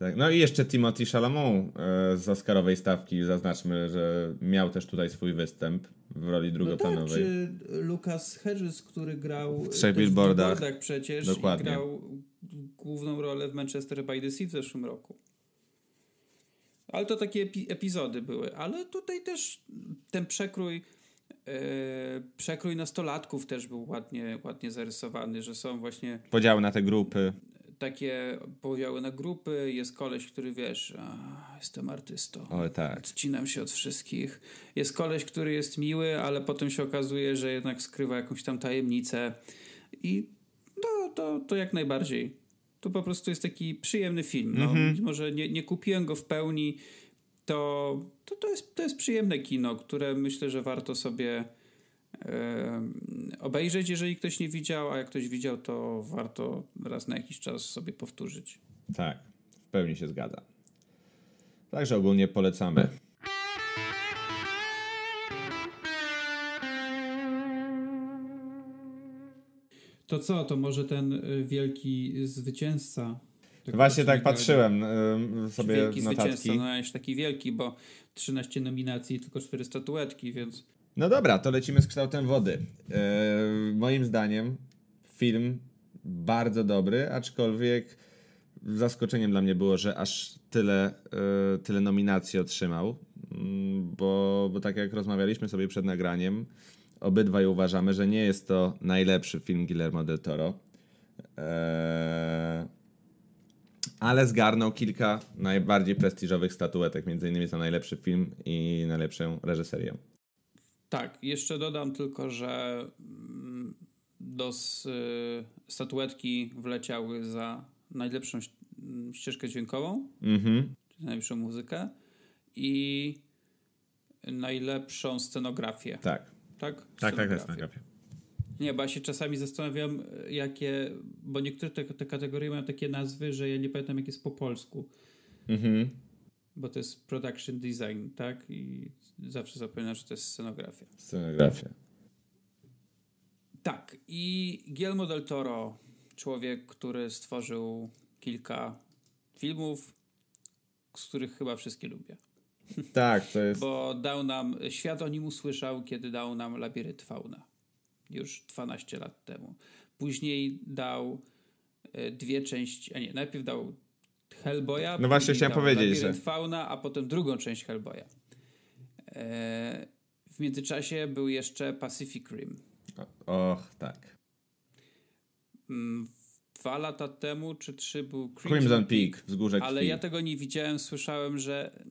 Tak. No i jeszcze Timothy Chalamet e, z Oscarowej stawki, zaznaczmy, że miał też tutaj swój występ w roli drugoplanowej. No tak, czy Lucas Hedges, który grał w trzech billboardach, w billboardach przecież Dokładnie. grał główną rolę w Manchester by the Sea w zeszłym roku. Ale to takie epi epizody były. Ale tutaj też ten przekrój yy, przekrój nastolatków też był ładnie, ładnie zarysowany, że są właśnie... Podział na te grupy takie podziały na grupy. Jest koleś, który wiesz, a, jestem artystą. O, tak. Odcinam się od wszystkich. Jest koleś, który jest miły, ale potem się okazuje, że jednak skrywa jakąś tam tajemnicę. I no, to, to jak najbardziej. To po prostu jest taki przyjemny film. No, mhm. Może nie, nie kupiłem go w pełni. To, to, to, jest, to jest przyjemne kino, które myślę, że warto sobie obejrzeć, jeżeli ktoś nie widział, a jak ktoś widział, to warto raz na jakiś czas sobie powtórzyć. Tak, w pełni się zgadza. Także ogólnie polecamy. To co, to może ten y, wielki zwycięzca tak Właśnie tak patrzyłem y, sobie wielki notatki. Wielki zwycięzca, no jaś taki wielki, bo 13 nominacji, tylko 4 statuetki, więc... No dobra, to lecimy z kształtem wody. E, moim zdaniem film bardzo dobry, aczkolwiek zaskoczeniem dla mnie było, że aż tyle, e, tyle nominacji otrzymał, mm, bo, bo tak jak rozmawialiśmy sobie przed nagraniem, obydwaj uważamy, że nie jest to najlepszy film Guillermo del Toro. Eee, ale zgarnął kilka najbardziej prestiżowych statuetek, między innymi za najlepszy film i najlepszą reżyserię. Tak, jeszcze dodam tylko, że mm, do y, statuetki wleciały za najlepszą mm, ścieżkę dźwiękową, mm-hmm. czyli najlepszą muzykę i najlepszą scenografię. Tak. Tak, tak, tak, tak scenografię. Nie, bo ja się czasami zastanawiam, y, jakie, bo niektóre te, te kategorie mają takie nazwy, że ja nie pamiętam, jak jest po polsku. Mhm. Bo to jest production design, tak? I zawsze zapominam, że to jest scenografia. Scenografia. Tak. I Guillermo del Toro, człowiek, który stworzył kilka filmów, z których chyba wszystkie lubię. [laughs] Tak, to jest. Bo dał nam, świat o nim usłyszał, kiedy dał nam Labirynt Fauna. Już 12 lat temu. Później dał e, dwie części, a nie, najpierw dał Hellboya. No właśnie chciałem powiedzieć, że... Fauna, a potem drugą część Hellboya. E, w międzyczasie był jeszcze Pacific Rim. Och, tak. Mm, dwa lata temu czy trzy był Crimson, Crimson Peak, wzgórze Ale ja tego nie widziałem, słyszałem, że,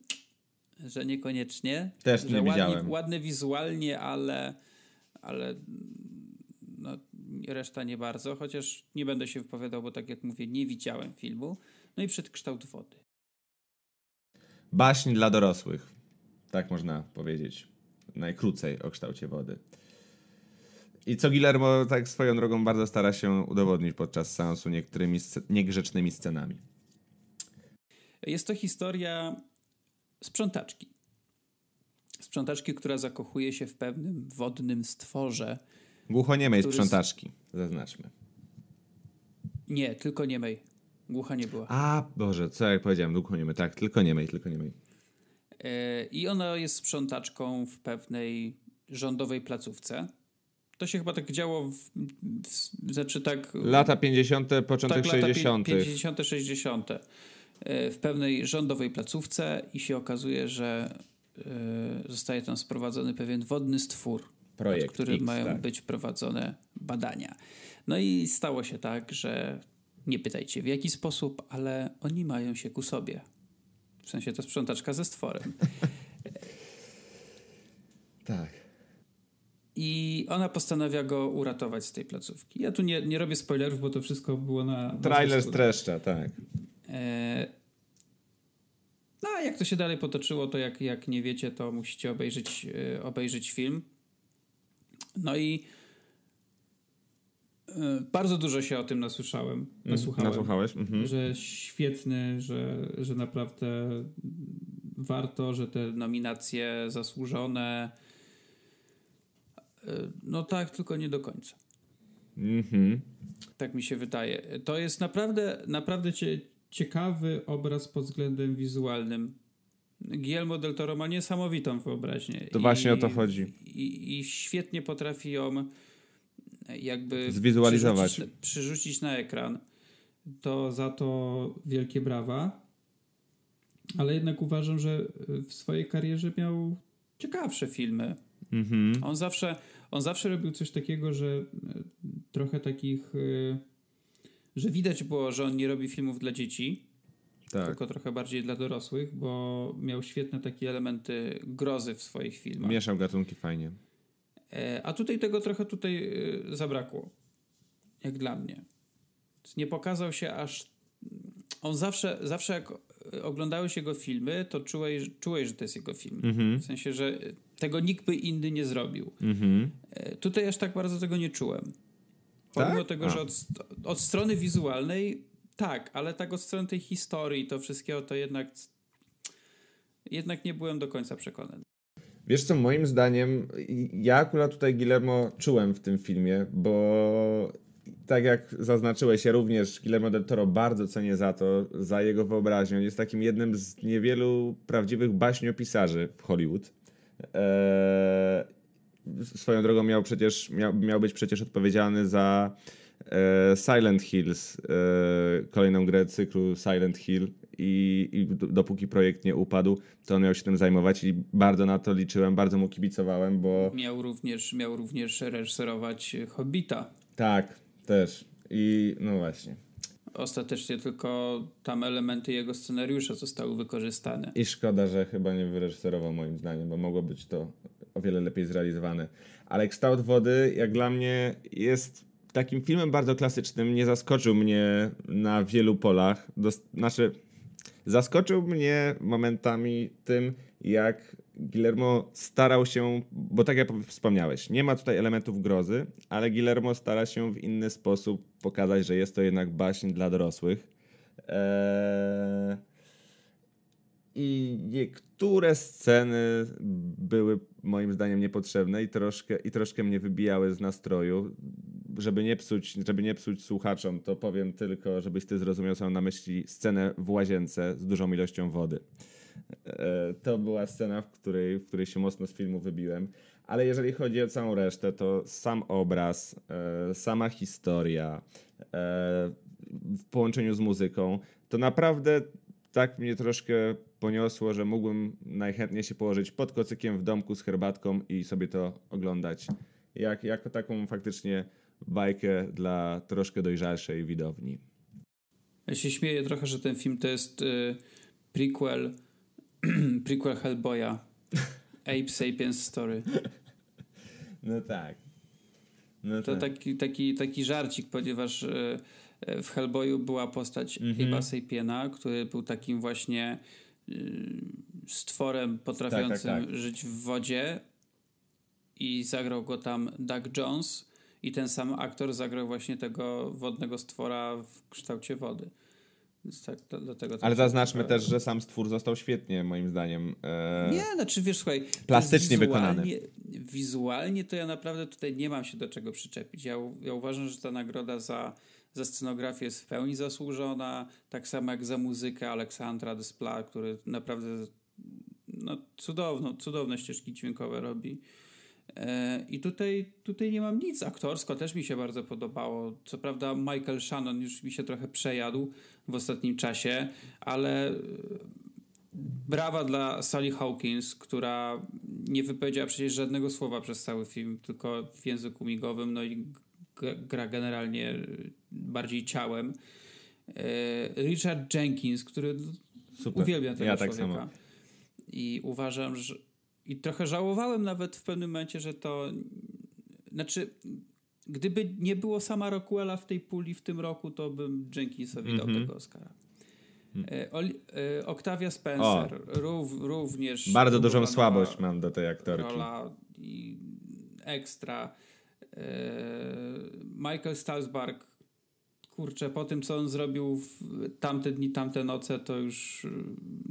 że niekoniecznie. Też nie ładnie, widziałem. Ładne wizualnie, ale, ale no, reszta nie bardzo, chociaż nie będę się wypowiadał, bo tak jak mówię, nie widziałem filmu no i przedkształt wody. Baśń dla dorosłych. Tak można powiedzieć. Najkrócej o kształcie wody. I co Guillermo tak swoją drogą bardzo stara się udowodnić podczas seansu niektórymi niegrzecznymi scenami. Jest to historia sprzątaczki. Sprzątaczki, która zakochuje się w pewnym wodnym stworze. Głuchoniemej który... sprzątaczki, zaznaczmy. Nie, tylko niemej. Głucha nie była. A, Boże, co jak powiedziałem, głucho nie my, tak, tylko nie my, tylko nie myj. E, I ona jest sprzątaczką w pewnej rządowej placówce. To się chyba tak działo, w, w, znaczy tak... Lata 50., początek tak, 60. Lata 50., 60. E, w pewnej rządowej placówce i się okazuje, że e, zostaje tam sprowadzony pewien wodny stwór, Projekt nad którym X, mają tak. być prowadzone badania. No i stało się tak, że nie pytajcie w jaki sposób, ale oni mają się ku sobie. W sensie to sprzątaczka ze stworem. [laughs] tak. I ona postanawia go uratować z tej placówki. Ja tu nie, nie robię spoilerów, bo to wszystko było na. Trailer streszcza, tak. E... No, a jak to się dalej potoczyło, to jak, jak nie wiecie, to musicie obejrzeć, e, obejrzeć film. No i E, bardzo dużo się o tym nasłyszałem. Mm, nasłuchałem, Nasłuchałeś? Mhm. Że świetny, że, że naprawdę warto, że te nominacje zasłużone. E, no tak, tylko nie do końca. Mhm. Tak mi się wydaje. To jest naprawdę, naprawdę ciekawy obraz pod względem wizualnym. Guillermo del Toro ma niesamowitą wyobraźnię. To właśnie I, o to chodzi. I, I świetnie potrafi ją jakby zwizualizować, przerzucić, przerzucić na ekran, to za to wielkie brawa. Ale jednak uważam, że w swojej karierze miał ciekawsze filmy. Mhm. On, zawsze, on zawsze robił coś takiego, że e, trochę takich, e, że widać było, że on nie robi filmów dla dzieci, tak. tylko trochę bardziej dla dorosłych, bo miał świetne takie elementy grozy w swoich filmach. Mieszał gatunki fajnie. E, a tutaj tego trochę tutaj e, zabrakło. Jak dla mnie. Nie pokazał się aż. Mm, on zawsze, zawsze jak e, oglądałeś jego filmy, to czułeś, czułeś że to jest jego film. Mhm. W sensie, że tego nikt by inny nie zrobił. Mhm. Tutaj aż tak bardzo tego nie czułem. Pomimo tak? tego, A. że od, od, strony wizualnej tak, ale tak od strony tej historii, to wszystkiego, to jednak, jednak nie byłem do końca przekonany. Wiesz co, moim zdaniem, ja akurat tutaj Guillermo czułem w tym filmie, bo tak jak zaznaczyłeś, ja również Guillermo del Toro bardzo cenię za to, za jego wyobraźnię. On jest takim jednym z niewielu prawdziwych baśniopisarzy w Hollywood. Eee, swoją drogą miał przecież, miał, miał być przecież odpowiedzialny za e, Silent Hills, e, kolejną grę cyklu Silent Hill, i, i dopóki projekt nie upadł, to on miał się tym zajmować i bardzo na to liczyłem, bardzo mu kibicowałem, bo... Miał również, miał również reżyserować Hobbita. Tak, też. I no właśnie. Ostatecznie tylko tam elementy jego scenariusza zostały wykorzystane. I szkoda, że chyba nie wyreżyserował moim zdaniem, bo mogło być to o wiele lepiej zrealizowane. Ale Kształt Wody, jak dla mnie, jest takim filmem bardzo klasycznym. Nie zaskoczył mnie na wielu polach. Dost- znaczy, Zaskoczył mnie momentami tym, jak Guillermo starał się, bo tak jak wspomniałeś, nie ma tutaj elementów grozy, ale Guillermo stara się w inny sposób pokazać, że jest to jednak baśń dla dorosłych. Eee, I niektóre sceny były moim zdaniem niepotrzebne i troszkę, i troszkę mnie wybijały z nastroju żeby nie psuć, żeby nie psuć słuchaczom, to powiem tylko, żebyś ty zrozumiał, co mam na myśli scenę w łazience z dużą ilością wody. E, to była scena, w której, w której się mocno z filmu wybiłem. Ale jeżeli chodzi o całą resztę, to sam obraz, e, sama historia e, w połączeniu z muzyką, to naprawdę tak mnie troszkę poniosło, że mógłbym najchętniej się położyć pod kocykiem w domku z herbatką i sobie to oglądać. Jak, jako taką faktycznie bajkę dla troszkę dojrzalszej widowni. Ja się śmieję trochę, że ten film to jest y, prequel, [clears throat] prequel Hellboya. [laughs] Ape Sapiens Story. No tak. No to tak. Taki, taki, taki żarcik, ponieważ y, y w Hellboyu była postać mm -hmm. Sapiena, który był takim właśnie y, stworem potrafiącym tak, tak, tak. żyć w wodzie i zagrał go tam Doug Jones, i ten sam aktor zagrał właśnie tego wodnego stwora w kształcie wody. Tak, Ale tak zaznaczmy też, że sam stwór został świetnie, moim zdaniem. E... Nie, znaczy wiesz, słuchaj. Plastycznie wizualnie, wykonany. Wizualnie to ja naprawdę tutaj nie mam się do czego przyczepić. Ja, ja uważam, że ta nagroda za, za scenografię jest w pełni zasłużona, tak samo jak za muzykę Aleksandra Despla, który naprawdę no, cudowno, cudowne ścieżki dźwiękowe robi. I tutaj, tutaj nie mam nic. Aktorsko też mi się bardzo podobało. Co prawda, Michael Shannon już mi się trochę przejadł w ostatnim czasie, ale e, brawa dla Sally Hawkins, która nie wypowiedziała przecież żadnego słowa przez cały film, tylko w języku migowym, no i gra generalnie e, bardziej ciałem. E, Richard Jenkins, który Super. uwielbia tego ja człowieka. Tak samo. I uważam, że i trochę żałowałem nawet w pewnym momencie, że to. Znaczy, gdyby nie było sama Rockwella w tej puli w tym roku, to bym Jenkinsowi mm -hmm. dał mhm. tego Oscara. E, Oktawia e, Octavia Spencer rów, również. Bardzo dużą słabość mam do tej aktorki. Rola i ekstra. E, Michael Stalsberg kurczę, po tym co on zrobił w tamte dni, tamte noce, to już y,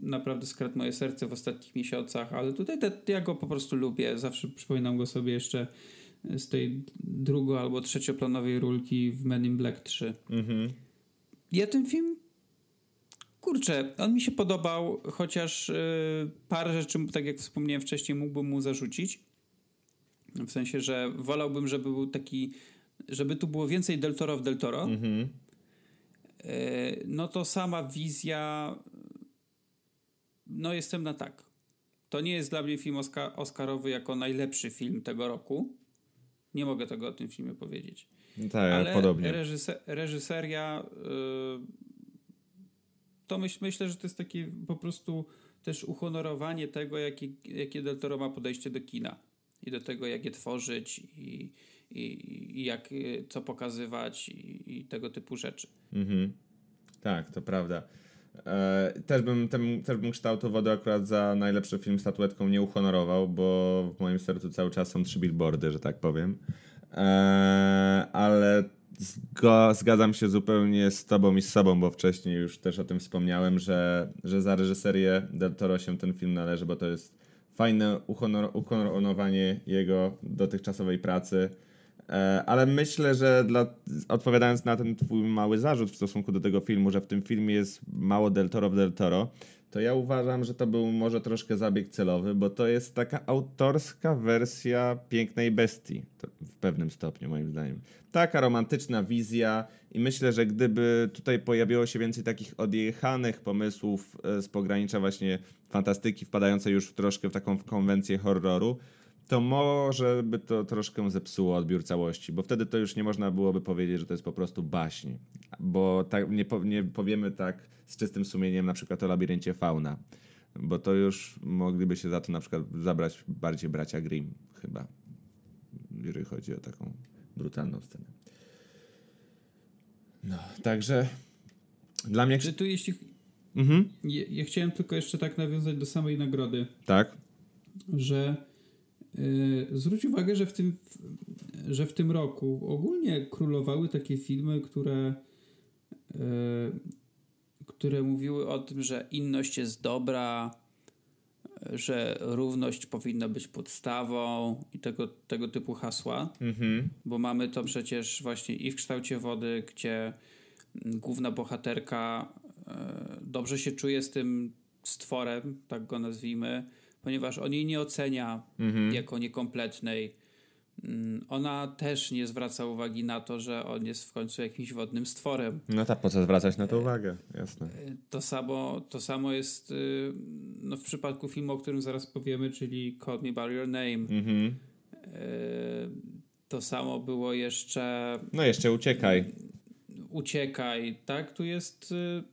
naprawdę skradł moje serce w ostatnich miesiącach, ale tutaj te, ja go po prostu lubię. Zawsze przypominam go sobie jeszcze z tej drugo- albo trzecioplanowej rulki w Men in Black 3. Mhm. Ja ten film kurczę, on mi się podobał, chociaż yy, parę rzeczy, tak jak wspomniałem wcześniej, mógłbym mu zarzucić. W sensie, że wolałbym, żeby był taki, żeby tu było więcej Deltoro w Deltoro. Mm -hmm. E, no to sama wizja, no jestem na tak. To nie jest dla mnie film Oscarowy jako najlepszy film tego roku. Nie mogę tego o tym filmie powiedzieć. Tak, ale podobnie. Reżyser, reżyseria yy, to myśl, myślę, że to jest takie po prostu też uhonorowanie tego, jakie, jakie Del Toro ma podejście do kina i do tego, jak je tworzyć i, i, i jak, y, co pokazywać i, i tego typu rzeczy. Mhm. Tak, to prawda. E, też, bym, tem, też bym kształtu wody akurat za najlepszy film statuetką nie uhonorował, bo w moim sercu cały czas są trzy billboardy, że tak powiem. E, ale Zgo, zgadzam się zupełnie z tobą i z sobą, bo wcześniej już też o tym wspomniałem, że, że za reżyserię Del Toro się ten film należy, bo to jest fajne uhonor, uhonorowanie jego dotychczasowej pracy. E, ale myślę, że dla, odpowiadając na ten twój mały zarzut w stosunku do tego filmu, że w tym filmie jest mało Del Toro w Del Toro, to ja uważam, że to był może troszkę zabieg celowy, bo to jest taka autorska wersja pięknej bestii w pewnym stopniu, moim zdaniem. Taka romantyczna wizja, i myślę, że gdyby tutaj pojawiło się więcej takich odjechanych pomysłów e, z pogranicza właśnie fantastyki, wpadającej już troszkę w taką konwencję horroru, to może by to troszkę zepsuło odbiór całości, bo wtedy to już nie można byłoby powiedzieć, że to jest po prostu baśń, bo tak, nie, po, nie powiemy tak z czystym sumieniem na przykład o labiryncie fauna, bo to już mogliby się za to na przykład zabrać bardziej bracia Grimm chyba, jeżeli chodzi o taką brutalną scenę. No, także dla mnie... Czy tu jeśli... Mhm. Ja, ja chciałem tylko jeszcze tak nawiązać do samej nagrody. Tak. Że Y, zwróć uwagę, że w, tym, że w tym roku ogólnie królowały takie filmy, które, y, które mówiły o tym, że inność jest dobra, że równość powinna być podstawą i tego, tego typu hasła, mhm. bo mamy to przecież właśnie i w kształcie wody, gdzie główna bohaterka y, dobrze się czuje z tym stworem, tak go nazwijmy, ponieważ on jej nie ocenia mhm. jako niekompletnej. Mm, ona też nie zwraca uwagi na to, że on jest w końcu jakimś wodnym stworem. No tak, po co zwracać na to uwagę? Jasne. E, to samo, to samo jest y, no, w przypadku filmu, o którym zaraz powiemy, czyli Call Me By Your Name. Mhm. E, to samo było jeszcze. No, jeszcze uciekaj. Uciekaj, tak? Tu jest. Y,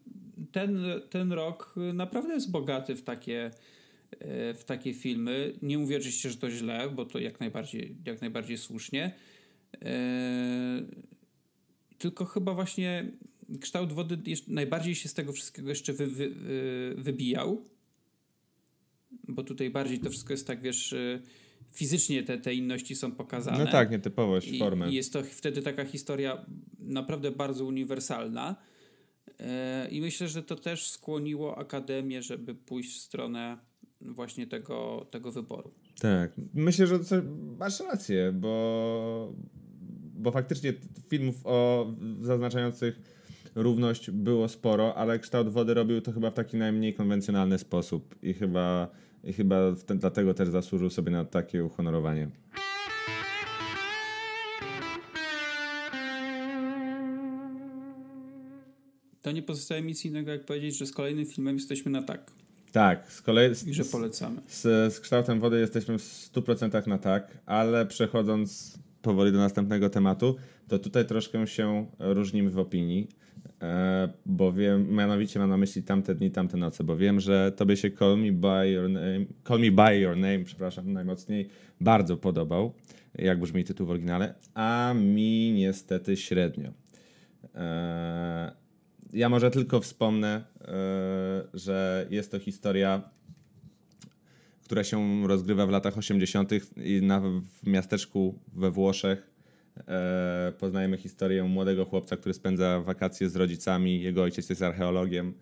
ten, ten rok naprawdę jest bogaty w takie E, w takie filmy. Nie mówię oczywiście, że to źle, bo to jak najbardziej, jak najbardziej słusznie. E, tylko chyba właśnie kształt wody najbardziej się z tego wszystkiego jeszcze wy, wy, e, wybijał. Bo tutaj bardziej to wszystko jest tak, wiesz, fizycznie te, te inności są pokazane. No tak, nietypowość I, formy. I jest to wtedy taka historia naprawdę bardzo uniwersalna. I myślę, że to też skłoniło Akademię, żeby pójść w stronę właśnie tego, tego wyboru. Tak, myślę, że masz rację, bo, bo faktycznie filmów o zaznaczających równość było sporo, ale kształt wody robił to chyba w taki najmniej konwencjonalny sposób i chyba, i chyba ten, dlatego też zasłużył sobie na takie uhonorowanie. To nie pozostaje nic innego, jak powiedzieć, że z kolejnym filmem jesteśmy na tak. Tak, z kolei. Z, I że polecamy. Z, z kształtem wody jesteśmy w 100% na tak, ale przechodząc powoli do następnego tematu, to tutaj troszkę się różnimy w opinii, e, bo wiem, mianowicie mam na myśli tamte dni, tamte noce, bo wiem, że tobie się Call Me By Your Name, Call Me By Your Name, przepraszam, najmocniej bardzo podobał, jak brzmi tytuł w oryginale, a mi niestety średnio. E, ja może tylko wspomnę, e, że jest to historia, która się rozgrywa w latach 80. i na, w miasteczku we Włoszech. E, poznajemy historię młodego chłopca, który spędza wakacje z rodzicami. Jego ojciec jest archeologiem.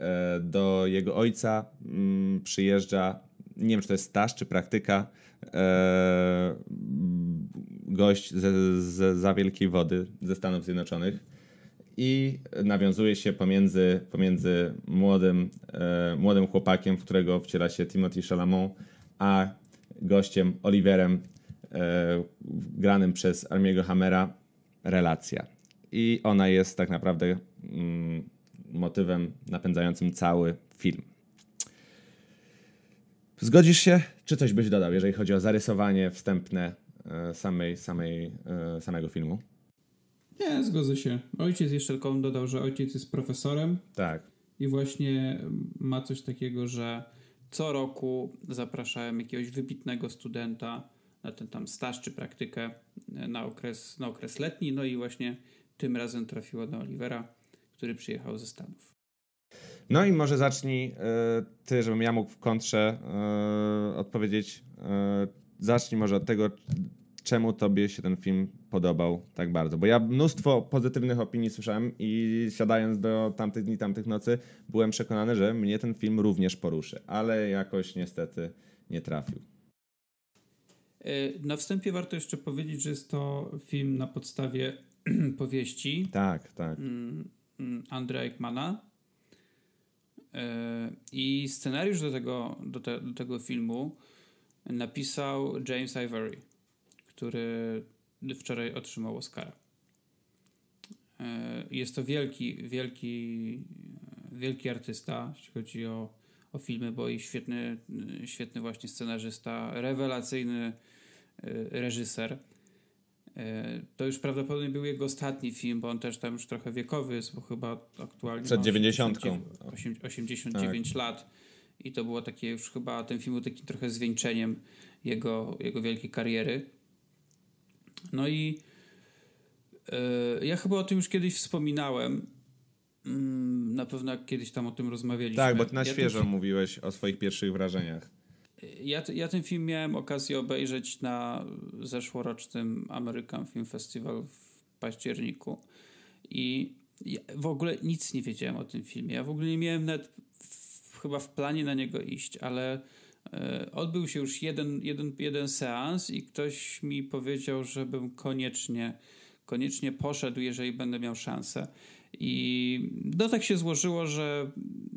E, do jego ojca mm, przyjeżdża, nie wiem czy to jest staż czy praktyka, gość ze, ze, za Wielkiej Wody ze Stanów Zjednoczonych i nawiązuje się pomiędzy, pomiędzy młodym, e, młodym chłopakiem, w którego wciela się Timothy Chalamet, a gościem Oliverem, e, granym przez Armiego Hamera, relacja. I ona jest tak naprawdę mm, motywem napędzającym cały film. Zgodzisz się? Czy coś byś dodał, jeżeli chodzi o zarysowanie wstępne e, samej, samej, e, samego filmu? Nie, zgodzę się. Ojciec jeszcze tylko dodał, że ojciec jest profesorem. Tak. I właśnie ma coś takiego, że co roku zapraszałem jakiegoś wybitnego studenta na ten tam staż czy praktykę na okres, na okres letni. No i właśnie tym razem trafiło do Olivera, który przyjechał ze Stanów. No i może zacznij y, ty, żebym ja mógł w kontrze y, odpowiedzieć. Y, zacznij może od tego, czemu tobie się ten film podobał tak bardzo? Bo ja mnóstwo pozytywnych opinii słyszałem i siadając do tamtych dni, tamtych nocy, byłem przekonany, że mnie ten film również poruszy, ale jakoś niestety nie trafił. E, na wstępie warto jeszcze powiedzieć, że jest to film na podstawie [clears throat] powieści. Tak, tak. Mm, mm, Andrea Ekmana. E, I scenariusz do tego, do, te, do tego filmu napisał James Ivory który wczoraj otrzymał Oscara. E, jest to wielki, wielki, wielki artysta, jeśli chodzi o, o filmy, bo i świetny, świetny właśnie scenarzysta, rewelacyjny e, reżyser. E, to już prawdopodobnie był jego ostatni film, bo on też tam już trochę wiekowy jest, bo chyba aktualnie. Przed 90. 89, 89 tak. lat. I to było takie już chyba, ten film był takim trochę zwieńczeniem jego, jego wielkiej kariery. No i yy, ja chyba o tym już kiedyś wspominałem. Mm, na pewno kiedyś tam o tym rozmawialiśmy. Tak, bo ty na ja świeżo film... mówiłeś o swoich pierwszych wrażeniach. Ja, ja ten film miałem okazję obejrzeć na zeszłorocznym American Film Festival w październiku. I ja w ogóle nic nie wiedziałem o tym filmie. Ja w ogóle nie miałem nawet w, chyba w planie na niego iść, ale E, odbył się już jeden, jeden, jeden seans i ktoś mi powiedział, żebym koniecznie, koniecznie poszedł, jeżeli będę miał szansę. I no tak się złożyło, że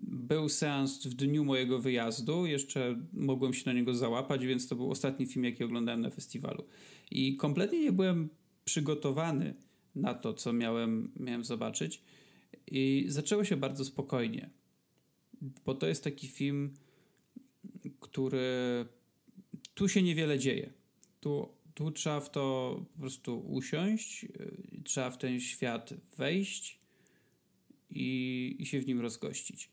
był seans w dniu mojego wyjazdu, jeszcze mogłem się na niego załapać, więc to był ostatni film, jaki oglądałem na festiwalu. I kompletnie nie byłem przygotowany na to, co miałem, miałem zobaczyć. I zaczęło się bardzo spokojnie, bo to jest taki film który tu się niewiele dzieje. Tu, tu trzeba w to po prostu usiąść, y, trzeba w ten świat wejść i, i się w nim rozgościć.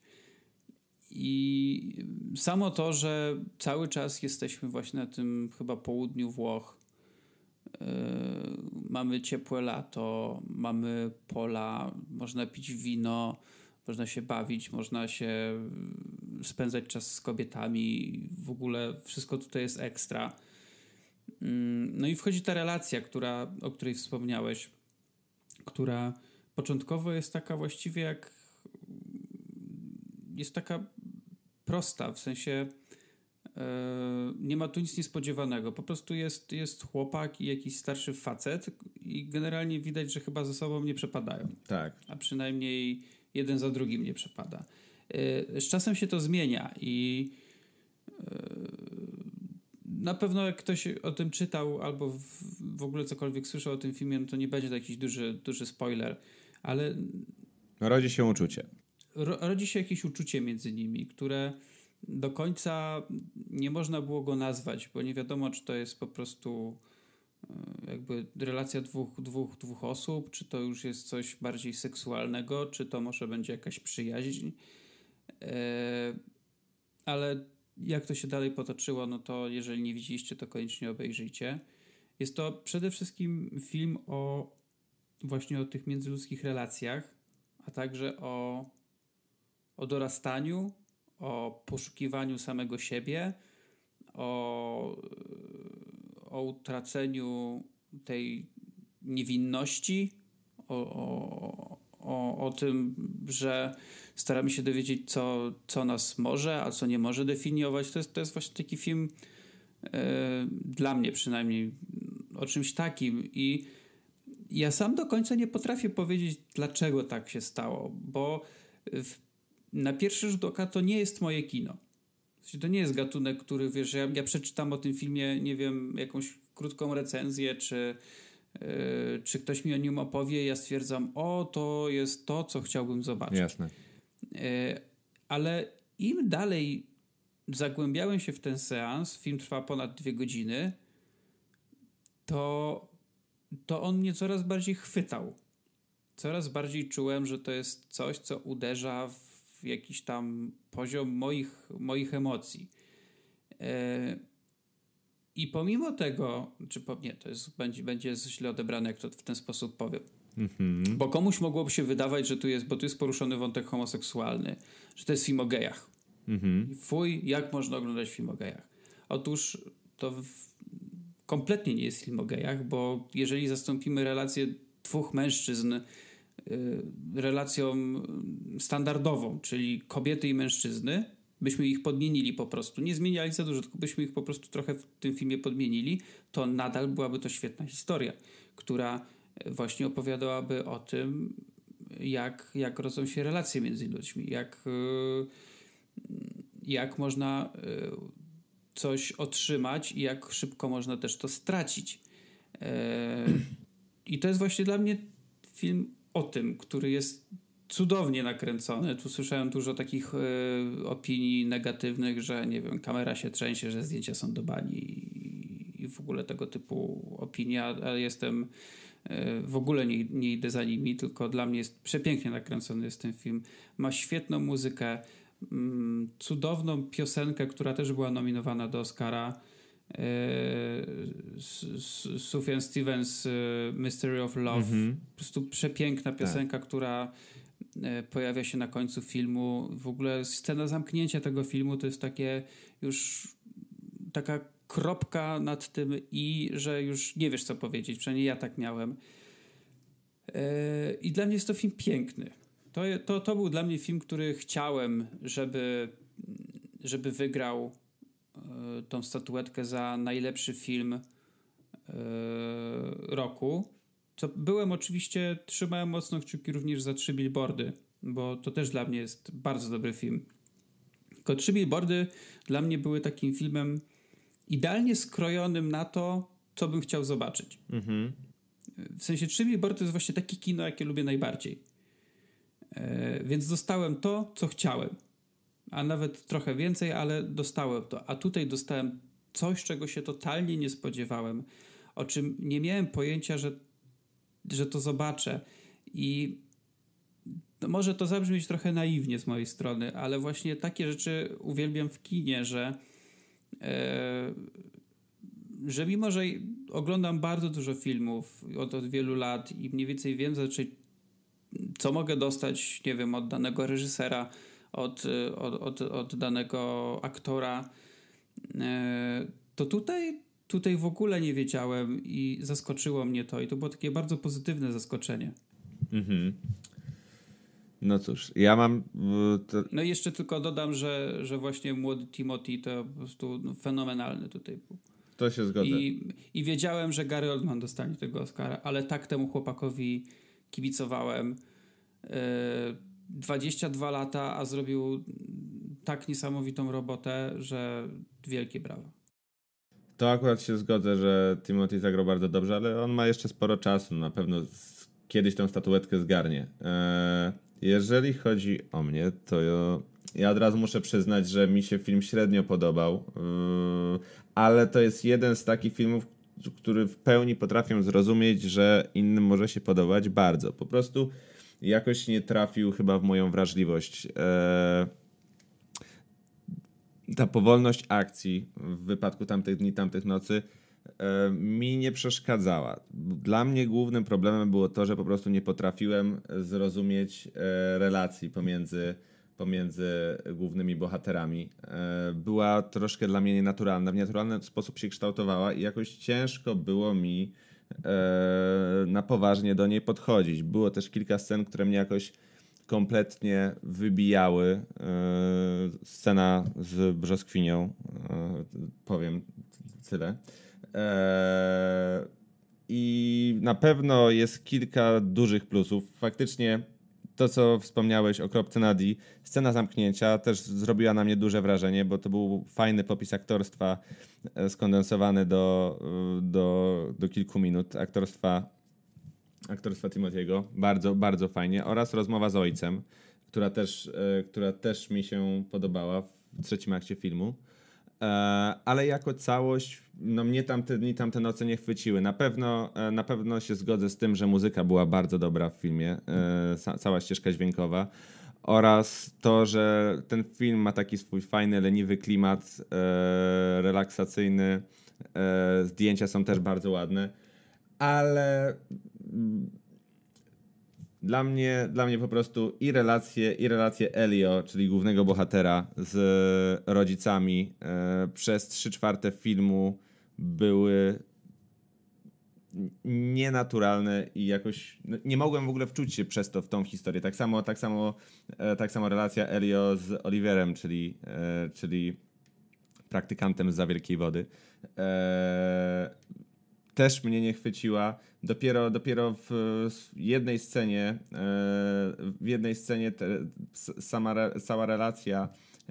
I samo to, że cały czas jesteśmy właśnie na tym chyba południu Włoch, yy, mamy ciepłe lato, mamy pola, można pić wino, można się bawić, można się spędzać czas z kobietami, w ogóle wszystko tutaj jest ekstra. Mm, no i wchodzi ta relacja, która, o której wspomniałeś, która początkowo jest taka właściwie jak. Mm, jest taka prosta, w sensie e, nie ma tu nic niespodziewanego. Po prostu jest, jest chłopak i jakiś starszy facet, i generalnie widać, że chyba ze sobą nie przepadają. Tak. A przynajmniej jeden za drugim nie przepada. Y, z czasem się to zmienia i y, na pewno jak ktoś o tym czytał albo w, ogóle cokolwiek słyszał o tym filmie, no to nie będzie to jakiś duży, duży spoiler, ale... No, rodzi się uczucie. Ro, rodzi się jakieś uczucie między nimi, które do końca nie można było go nazwać, bo nie wiadomo, czy to jest po prostu y, jakby relacja dwóch, dwóch, dwóch osób, czy to już jest coś bardziej seksualnego, czy to może będzie jakaś przyjaźń. E, ale jak to się dalej potoczyło, no to jeżeli nie widzieliście, to koniecznie obejrzyjcie. Jest to przede wszystkim film o właśnie o tych międzyludzkich relacjach, a także o, o dorastaniu, o poszukiwaniu samego siebie, o, o utraceniu tej niewinności, o, o, o, o tym, że staramy się dowiedzieć, co, co nas może, a co nie może definiować. To jest, to jest właśnie taki film e, dla mnie przynajmniej o czymś takim i ja sam do końca nie potrafię powiedzieć, dlaczego tak się stało, bo w, na pierwszy rzut oka to nie jest moje kino. To nie jest gatunek, który wiesz, ja, ja przeczytam o tym filmie, nie wiem, jakąś krótką recenzję, czy, Yy, czy ktoś mi o nim opowie, ja stwierdzam, o, to jest to, co chciałbym zobaczyć. Jasne. Yy, ale im dalej zagłębiałem się w ten seans, film trwa ponad dwie godziny, to, to on mnie coraz bardziej chwytał. Coraz bardziej czułem, że to jest coś, co uderza w jakiś tam poziom moich, moich emocji. Yy, i pomimo tego, czy po, nie, to jest, będzie, będzie źle odebrane, jak to w ten sposób powiem. Mhm. Bo komuś mogłoby się wydawać, że tu jest, bo tu jest poruszony wątek homoseksualny, że to jest film o gejach. Mhm. Fuj, jak można oglądać film o gejach? Otóż to w, kompletnie nie jest film o gejach, bo jeżeli zastąpimy relację dwóch mężczyzn y, relacją standardową, czyli kobiety i mężczyzny, byśmy ich podmienili po prostu, nie zmieniali za dużo, tylko byśmy ich po prostu trochę w tym filmie podmienili, to nadal byłaby to świetna historia, która e, właśnie opowiadałaby o tym, jak, jak rodzą się relacje między ludźmi, jak, e, jak można e, coś otrzymać i jak szybko można też to stracić. [clears throat] I to jest właśnie dla mnie film o tym, który jest cudownie nakręcony. Tu słyszałem dużo takich y, opinii negatywnych, że nie wiem, kamera się trzęsie, że zdjęcia są do bani i w ogóle tego typu opinia, ale jestem e, w ogóle nie, nie idę za nimi, tylko dla mnie jest przepięknie nakręcony jest ten film. Ma świetną muzykę, mm, cudowną piosenkę, która też była nominowana do Oscara. E, Sufjan Stevens Mystery of Love. Mhm. Po prostu przepiękna piosenka, tak. która E, pojawia się na końcu filmu. W ogóle scena zamknięcia tego filmu to jest takie już taka kropka nad tym i że już nie wiesz co powiedzieć, przynajmniej ja tak miałem. E, I dla mnie jest to film piękny. To, to, to był dla mnie film, który chciałem, żeby, żeby wygrał e, tą statuetkę za najlepszy film roku. Co byłem oczywiście, trzymałem mocno kciuki również za trzy billboardy, bo to też dla mnie jest bardzo dobry film. Tylko trzy billboardy dla mnie były takim filmem idealnie skrojonym na to, co bym chciał zobaczyć. Mhm. W sensie trzy billboardy to jest właśnie takie kino, jakie lubię najbardziej. E, więc dostałem to, co chciałem. A nawet trochę więcej, ale dostałem to. A tutaj dostałem coś, czego się totalnie nie spodziewałem, o czym nie miałem pojęcia, że że to zobaczę. I no może to zabrzmieć trochę naiwnie z mojej strony, ale właśnie takie rzeczy uwielbiam w kinie, że, e, że mimo, że oglądam bardzo dużo filmów od, od wielu lat i mniej więcej wiem, znaczy, co mogę dostać, nie wiem, od danego reżysera, od, od, od, od danego aktora, e, to tutaj Tutaj w ogóle nie wiedziałem i zaskoczyło mnie to i to było takie bardzo pozytywne zaskoczenie. Mhm. No cóż, ja mam. To... No i jeszcze tylko dodam, że, że właśnie młody Timothy to po prostu no, fenomenalny tutaj był. To się zgadza. I, I wiedziałem, że Gary Oldman dostanie tego Oscara, ale tak temu chłopakowi kibicowałem. Yy, e, 22 lata, a zrobił tak niesamowitą robotę, że wielkie brawo. To akurat się zgodzę, że Timothy zagrał bardzo dobrze, ale on ma jeszcze sporo czasu. Na pewno kiedyś tą statuetkę zgarnie. E, jeżeli chodzi o mnie, to ja od razu muszę przyznać, że mi się film średnio podobał, e, ale to jest jeden z takich filmów, który w pełni potrafię zrozumieć, że innym może się podobać bardzo. Po prostu jakoś nie trafił chyba w moją wrażliwość. E, ta powolność akcji w wypadku tamtych dni, tamtych nocy e, mi nie przeszkadzała. Dla mnie głównym problemem było to, że po prostu nie potrafiłem zrozumieć e, relacji pomiędzy, pomiędzy głównymi bohaterami. E, była troszkę dla mnie nienaturalna. W nienaturalny sposób się kształtowała i jakoś ciężko było mi na poważnie do niej podchodzić. Było też kilka scen, które mnie jakoś kompletnie wybijały. E, scena z Brzoskwinią, e, powiem tyle. E, I na pewno jest kilka dużych plusów. Faktycznie to, co wspomniałeś o kropce Nadi, scena zamknięcia też zrobiła na mnie duże wrażenie, bo to był fajny popis aktorstwa skondensowany do, do, do kilku minut aktorstwa aktorstwa Timothy'ego, bardzo, bardzo fajnie, oraz rozmowa z ojcem, która też, e, która też mi się podobała w trzecim akcie filmu. E, ale jako całość, no mnie tamte dni, tamte noce nie chwyciły. Na pewno, e, na pewno się zgodzę z tym, że muzyka była bardzo dobra w filmie, cała ścieżka dźwiękowa oraz to, że ten film ma taki swój fajny, leniwy klimat, relaksacyjny. zdjęcia są też bardzo ładne, ale Mm, dla mnie, dla mnie po prostu i relacje, i relacje Elio, czyli głównego bohatera z rodzicami e, przez trzy czwarte filmu były nienaturalne i jakoś no, nie mogłem w ogóle wczuć się przez to w tą historię. Tak samo, tak samo, e, tak samo relacja Elio z Oliverem, czyli, e, czyli praktykantem z za wielkiej wody też mnie nie chwyciła. Dopiero, dopiero w, jednej scenie, e, w jednej scenie te, sama, cała relacja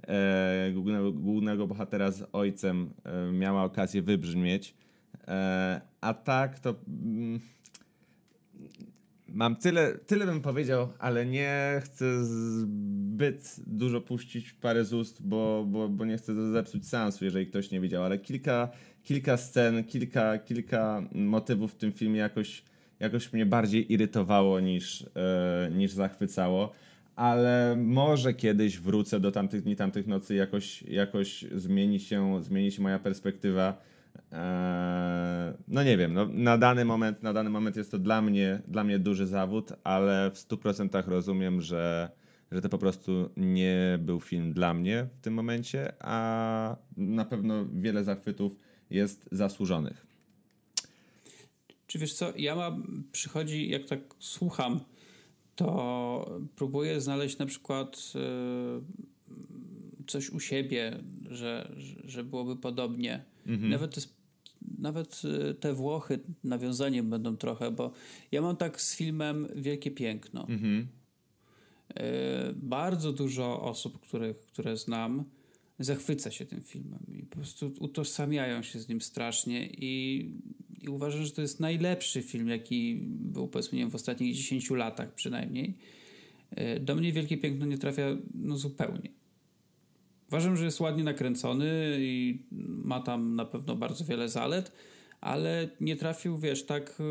e, głównego, głównego bohatera z ojcem e, miała okazję wybrzmieć. A tak to mm, Mam tyle, tyle bym powiedział, ale nie chcę zbyt dużo puścić w parę z ust, bo, bo, bo nie chcę zepsuć sensu, jeżeli ktoś nie widział, ale kilka, kilka scen, kilka, kilka motywów w tym filmie jakoś, jakoś mnie bardziej irytowało niż, yy, niż zachwycało. Ale może kiedyś wrócę do tamtych dni, tamtych nocy, jakoś, jakoś zmieni, się, zmieni się moja perspektywa Eee, no nie wiem, no na, dany moment, na dany moment jest to dla mnie, dla mnie duży zawód, ale w 100% rozumiem, że, że to po prostu nie był film dla mnie w tym momencie, a na pewno wiele zachwytów jest zasłużonych. Czy wiesz co, ja mam, przychodzi, jak tak słucham, to próbuję znaleźć na przykład e, coś u siebie, że, że byłoby podobnie Mhm. Nawet, nawet y, te Włochy nawiązaniem będą trochę, bo ja mam tak z filmem Wielkie Piękno. Mhm. Y, bardzo dużo osób, które, które znam, zachwyca się tym filmem i po prostu utożsamiają się z nim strasznie i, i uważam, że to jest najlepszy film, jaki był powiedzmy wiem, w ostatnich 10 latach przynajmniej. Y, do mnie Wielkie Piękno nie trafia no, zupełnie. Uważam, że jest ładnie nakręcony i ma tam na pewno bardzo wiele zalet, ale nie trafił, wiesz, tak y,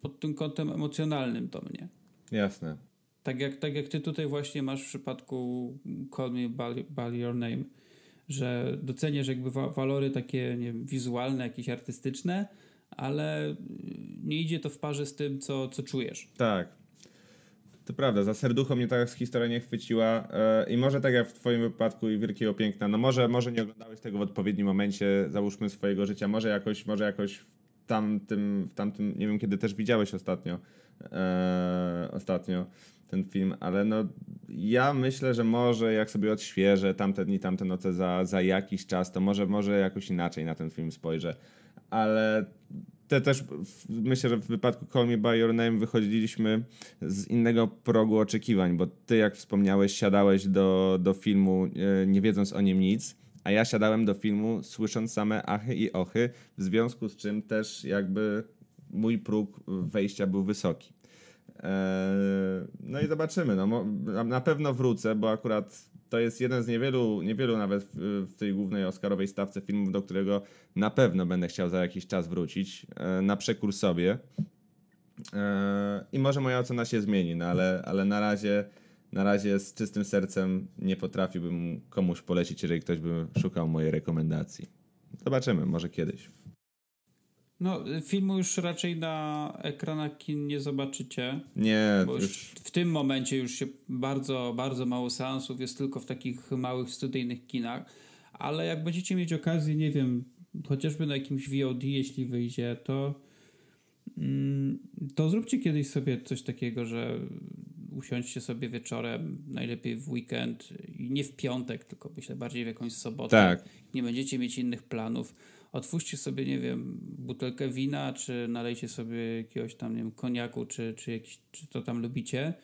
pod tym kątem emocjonalnym do mnie. Jasne. Tak jak, tak jak ty tutaj właśnie masz w przypadku Call Me By, by Your Name, że doceniasz jakby wa walory takie nie wiem, wizualne, jakieś artystyczne, ale nie idzie to w parze z tym, co, co czujesz. Tak, to prawda, za serducho mnie ta historia nie chwyciła e, i może tak jak w twoim wypadku i Wielkiego Piękna, no może, może nie oglądałeś tego w odpowiednim momencie, załóżmy swojego życia, może jakoś, może jakoś w tamtym, w tamtym nie wiem kiedy też widziałeś ostatnio, e, ostatnio ten film, ale no ja myślę, że może jak sobie odświeżę tamte dni, tamte noce za, za jakiś czas, to może, może jakoś inaczej na ten film spojrzę, ale te też myślę, że w wypadku Call Me By Your Name wychodziliśmy z innego progu oczekiwań, bo ty, jak wspomniałeś, siadałeś do, do filmu e, nie wiedząc o nim nic, a ja siadałem do filmu słysząc same achy i ochy, w związku z czym też jakby mój próg wejścia był wysoki. E, no i zobaczymy. No, na pewno wrócę, bo akurat to jest jeden z niewielu, niewielu nawet w, w tej głównej Oscarowej stawce filmów, do którego na pewno będę chciał za jakiś czas wrócić, e, na przekór sobie. E, I może moja ocena się zmieni, no ale, ale na razie na razie z czystym sercem nie potrafiłbym komuś polecić, jeżeli ktoś by szukał mojej rekomendacji. Zobaczymy, może kiedyś. No, y, filmu już raczej na ekranach kin nie zobaczycie. Nie, bo już... W tym momencie już się bardzo, bardzo mało seansów jest tylko w takich małych studyjnych kinach. Ale jak będziecie mieć okazję, nie wiem, chociażby na jakimś VOD, jeśli wyjdzie, to, mm, to zróbcie kiedyś sobie coś takiego, że usiądźcie sobie wieczorem, najlepiej w weekend i nie w piątek, tylko myślę bardziej w jakąś sobotę. Tak. Nie będziecie mieć innych planów otwórzcie sobie, nie wiem, butelkę wina, czy nalejcie sobie jakiegoś tam, nie wiem, koniaku, czy, czy, jakiś, czy to tam lubicie.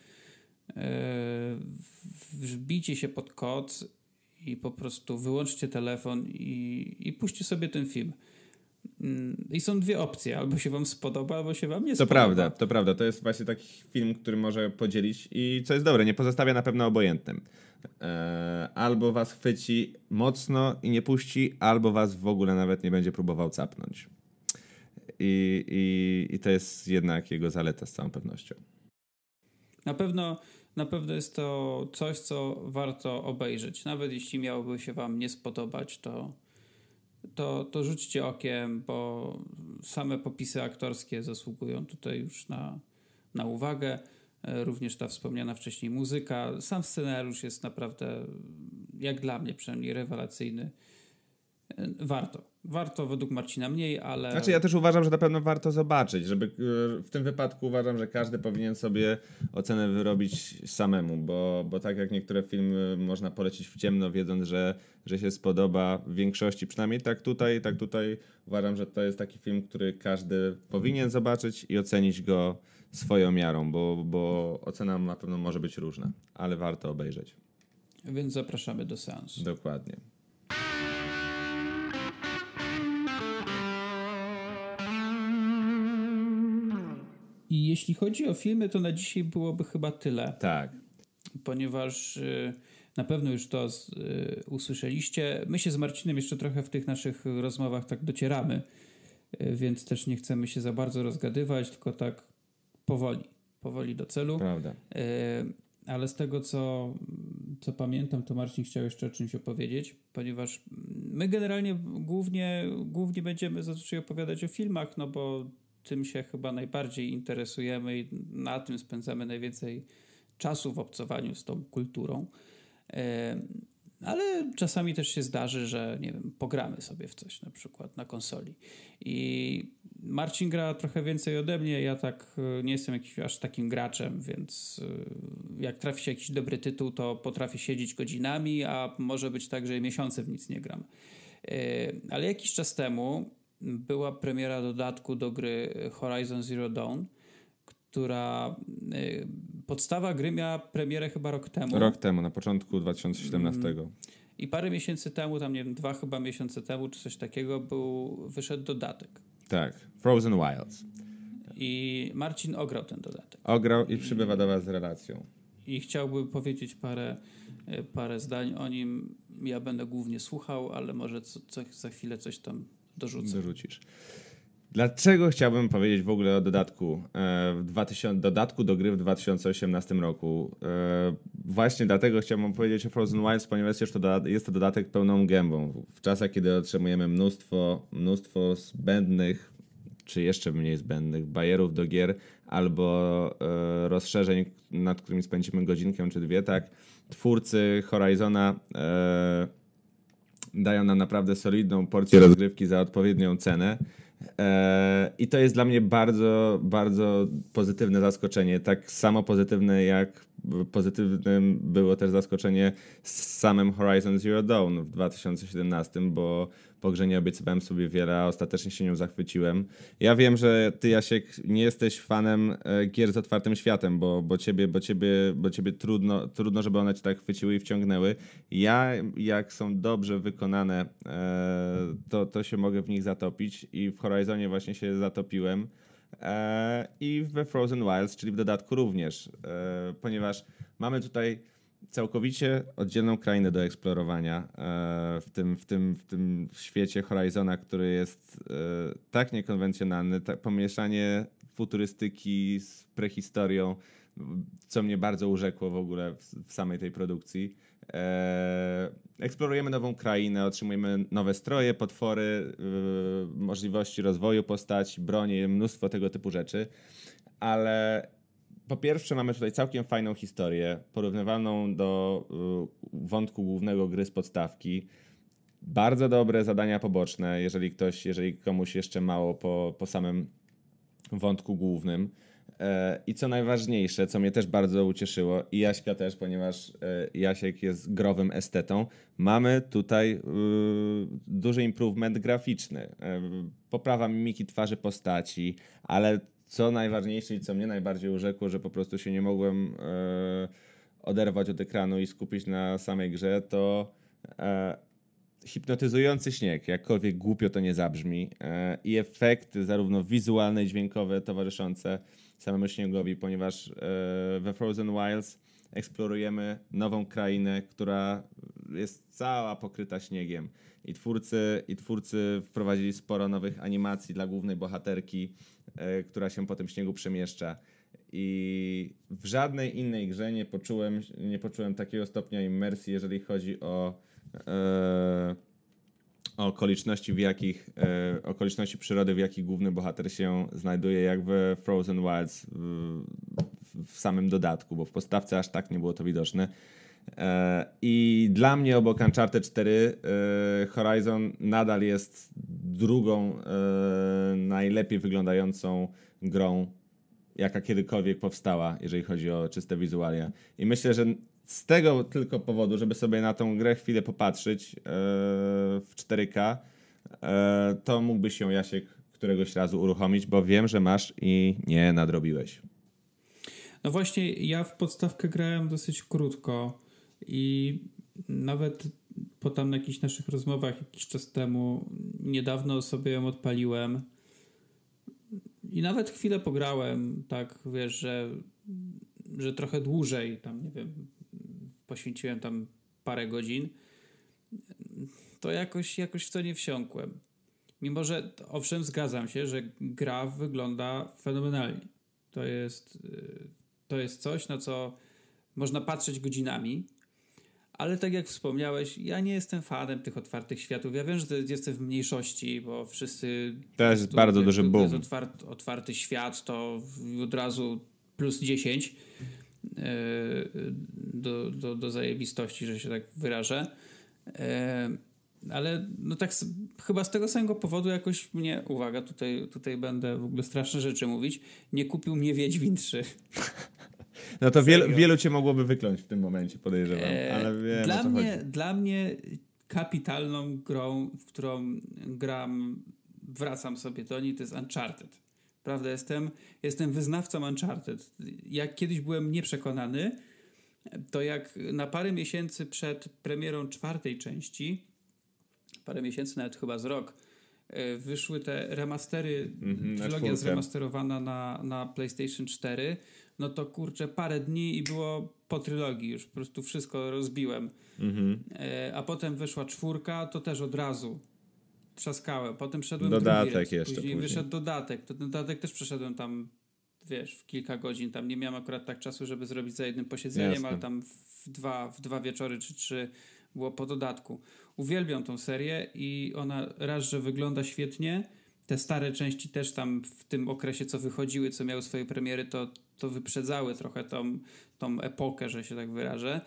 E, wbijcie się pod koc i po prostu wyłączcie telefon i, i puśćcie sobie ten film. Mm, I są dwie opcje, albo się wam spodoba, albo się wam nie to spodoba. To prawda, to prawda. To jest właśnie taki film, który może podzielić i co jest dobre, nie pozostawia na pewno obojętnym. E, albo was chwyci mocno i nie puści, albo was w ogóle nawet nie będzie próbował capnąć. I, i, i to jest jednak jego zaleta z całą pewnością. Na pewno na pewno jest to coś, co warto obejrzeć. Nawet jeśli miałoby się Wam nie spodobać, to to, to rzućcie okiem, bo same popisy aktorskie zasługują tutaj już na, na uwagę. E, również ta wspomniana wcześniej muzyka. Sam scenariusz jest naprawdę, jak dla mnie przynajmniej, rewelacyjny. E, warto. Warto według Marcina mniej, ale. Znaczy, ja też uważam, że na pewno warto zobaczyć, żeby e, w tym wypadku uważam, że każdy powinien sobie ocenę wyrobić samemu, bo, bo tak jak niektóre filmy można polecić w ciemno, wiedząc, że, że się spodoba w większości, przynajmniej tak tutaj, tak tutaj uważam, że to jest taki film, który każdy powinien zobaczyć i ocenić go swoją miarą, bo, bo ocena na pewno może być różna, ale warto obejrzeć. Więc zapraszamy do seansu. Dokładnie. I jeśli chodzi o filmy, to na dzisiaj byłoby chyba tyle. Tak. Ponieważ y, na pewno już to y, usłyszeliście. My się z Marcinem jeszcze trochę w tych naszych rozmowach tak docieramy, y, więc też nie chcemy się za bardzo rozgadywać, tylko tak powoli, powoli do celu. Prawda. Ale z tego, co, co pamiętam, to Marcin chciał jeszcze o czymś opowiedzieć, ponieważ my generalnie głównie, głównie będziemy zazwyczaj opowiadać o filmach, no bo tym się chyba najbardziej interesujemy i na tym spędzamy najwięcej czasu w obcowaniu z tą kulturą. E, ale czasami też się zdarzy, że nie wiem, pogramy sobie w coś na przykład na konsoli. I Marcin gra trochę więcej ode mnie. Ja tak e, nie jestem jakiś, aż takim graczem, więc e, jak trafi się jakiś dobry tytuł, to potrafię siedzieć godzinami, a może być tak, że miesiące w nic nie gram. Ale jakiś czas temu była premiera dodatku do gry Horizon Zero Dawn, która y, podstawa gry miała premierę chyba rok temu. Rok temu, na początku 2017. Mm. I parę miesięcy temu, tam nie wiem, dwa chyba miesiące temu, czy coś takiego, był, wyszedł dodatek. Tak, Frozen Wilds. I Marcin ograł ten dodatek. Ograł i przybywa do Was z relacją. I chciałby powiedzieć parę, y, parę zdań o nim. Ja będę głównie słuchał, ale może co, co, za chwilę coś tam dorzucę. dorzucisz. Dlaczego chciałbym powiedzieć w ogóle o dodatku, e, w 2000, dodatku do gry w 2018 roku? E, właśnie dlatego chciałbym powiedzieć o Frozen Wilds, ponieważ jest to, dodatek, jest to dodatek pełną gębą. W czasach, kiedy otrzymujemy mnóstwo, mnóstwo zbędnych, czy jeszcze mniej zbędnych, bajerów do gier albo e, rozszerzeń, nad którymi spędzimy godzinkę czy dwie, tak? Twórcy Horizona dają nam naprawdę solidną porcję rozgrywki za odpowiednią cenę. E, I to jest dla mnie bardzo, bardzo pozytywne zaskoczenie. Tak samo pozytywne jak pozytywnym było też zaskoczenie z samym Horizon Zero Dawn w 2017, bo pogrzenie obiecywałem sobie wiele, a ostatecznie się nią zachwyciłem. Ja wiem, że ty Jasiek nie jesteś fanem e, gier z otwartym światem, bo, bo ciebie, bo ciebie, bo ciebie trudno, trudno, żeby one cię tak chwyciły i wciągnęły. Ja, jak są dobrze wykonane, e, to, to się mogę w nich zatopić i w Horizonie właśnie się zatopiłem. E, i we Frozen Wilds, czyli w dodatku również, e, ponieważ mamy tutaj całkowicie oddzielną krainę do eksplorowania e, w tym, w tym, w tym świecie Horizona, który jest tak niekonwencjonalny, tak pomieszanie futurystyki z prehistorią, co mnie bardzo urzekło w ogóle w, samej tej produkcji. Eee, eksplorujemy nową krainę, otrzymujemy nowe stroje, potwory, yy, możliwości rozwoju postaci, broni, mnóstwo tego typu rzeczy. Ale po pierwsze mamy tutaj całkiem fajną historię, porównywalną do yy, wątku głównego gry z podstawki. Bardzo dobre zadania poboczne, jeżeli ktoś, jeżeli komuś jeszcze mało po, po samym wątku głównym. E, I co najważniejsze, co mnie też bardzo ucieszyło, i Jaśka też, ponieważ e, Jasiek jest growym estetą, mamy tutaj e, duży improvement graficzny. Poprawa mimiki twarzy postaci, ale co najważniejsze i co mnie najbardziej urzekło, że po prostu się nie mogłem oderwać od ekranu i skupić na samej grze, to hipnotyzujący śnieg, jakkolwiek głupio to nie zabrzmi, i efekty zarówno wizualne, i dźwiękowe towarzyszące samemu śniegowi, ponieważ e, we Frozen Wilds eksplorujemy nową krainę, która jest cała pokryta śniegiem. I twórcy, I twórcy wprowadzili sporo nowych animacji dla głównej bohaterki, e, która się po tym śniegu przemieszcza. I w żadnej innej grze nie poczułem, nie poczułem takiego stopnia imersji, jeżeli chodzi o. Yy, okoliczności, w jakich, e, okoliczności przyrody, w jakich główny bohater się znajduje, jak w Frozen Wilds w, w, samym dodatku, bo w podstawce aż tak nie było to widoczne. E, I dla mnie obok Uncharted 4 e, Horizon nadal jest drugą najlepiej wyglądającą grą, jaka kiedykolwiek powstała, jeżeli chodzi o czyste wizualia. I myślę, że z tego tylko powodu, żeby sobie na tą grę chwilę popatrzeć yy, w 4K, yy, e, to mógłbyś ją Jasiek któregoś razu uruchomić, bo wiem, że masz i nie nadrobiłeś. No właśnie, ja w podstawkę grałem dosyć krótko i nawet po tam na jakichś naszych rozmowach jakiś czas temu niedawno sobie ją odpaliłem i nawet chwilę pograłem, tak wiesz, że, że trochę dłużej, tam nie wiem, poświęciłem tam parę godzin, to jakoś, jakoś w to nie wsiąkłem. Mimo, że owszem, zgadzam się, że gra wygląda fenomenalnie. To jest, to jest coś, na co można patrzeć godzinami, ale tak jak wspomniałeś, ja nie jestem fanem tych otwartych światów. Ja wiem, że jestem w mniejszości, bo wszyscy. To jest tu, bardzo duży boom. To jest otwarty, otwarty świat, to od razu plus 10. Y, do, do, do zajebistości, że się tak wyrażę. Y, ale no tak chyba z tego samego powodu jakoś mnie, uwaga, tutaj, tutaj będę w ogóle straszne rzeczy mówić, nie kupił mnie Wiedźmin 3. [laughs] No to wielu, wielu cię mogłoby wykląć w tym momencie, podejrzewam. E, ale wiem, dla, mnie, dla mnie kapitalną grą, w którą gram, wracam sobie do niej, to jest Uncharted. Prawda, jestem, jestem wyznawcą Uncharted. Jak kiedyś byłem nieprzekonany, to jak na parę miesięcy przed premierą czwartej części, parę miesięcy, nawet chyba z rok, e, wyszły te remastery, mm-hmm, trilogia zremasterowana na, na PlayStation 4, no to kurczę, parę dni i było po trylogii, już po prostu wszystko rozbiłem. Mm-hmm. A potem wyszła czwórka, to też od razu trzaskałem. Potem szedłem dodatek jeszcze. Później, później wyszedł dodatek. To dodatek też przeszedłem tam, wiesz, w kilka godzin. Tam nie miałem akurat tak czasu, żeby zrobić za jednym posiedzeniem, Jasne. ale tam w dwa, w dwa wieczory czy trzy było po dodatku. Uwielbiam tą serię i ona raz, że wygląda świetnie. Te stare części też tam w tym okresie, co wychodziły, co miały swoje premiery, to, to wyprzedzały trochę tą, tą epokę, że się tak wyrażę.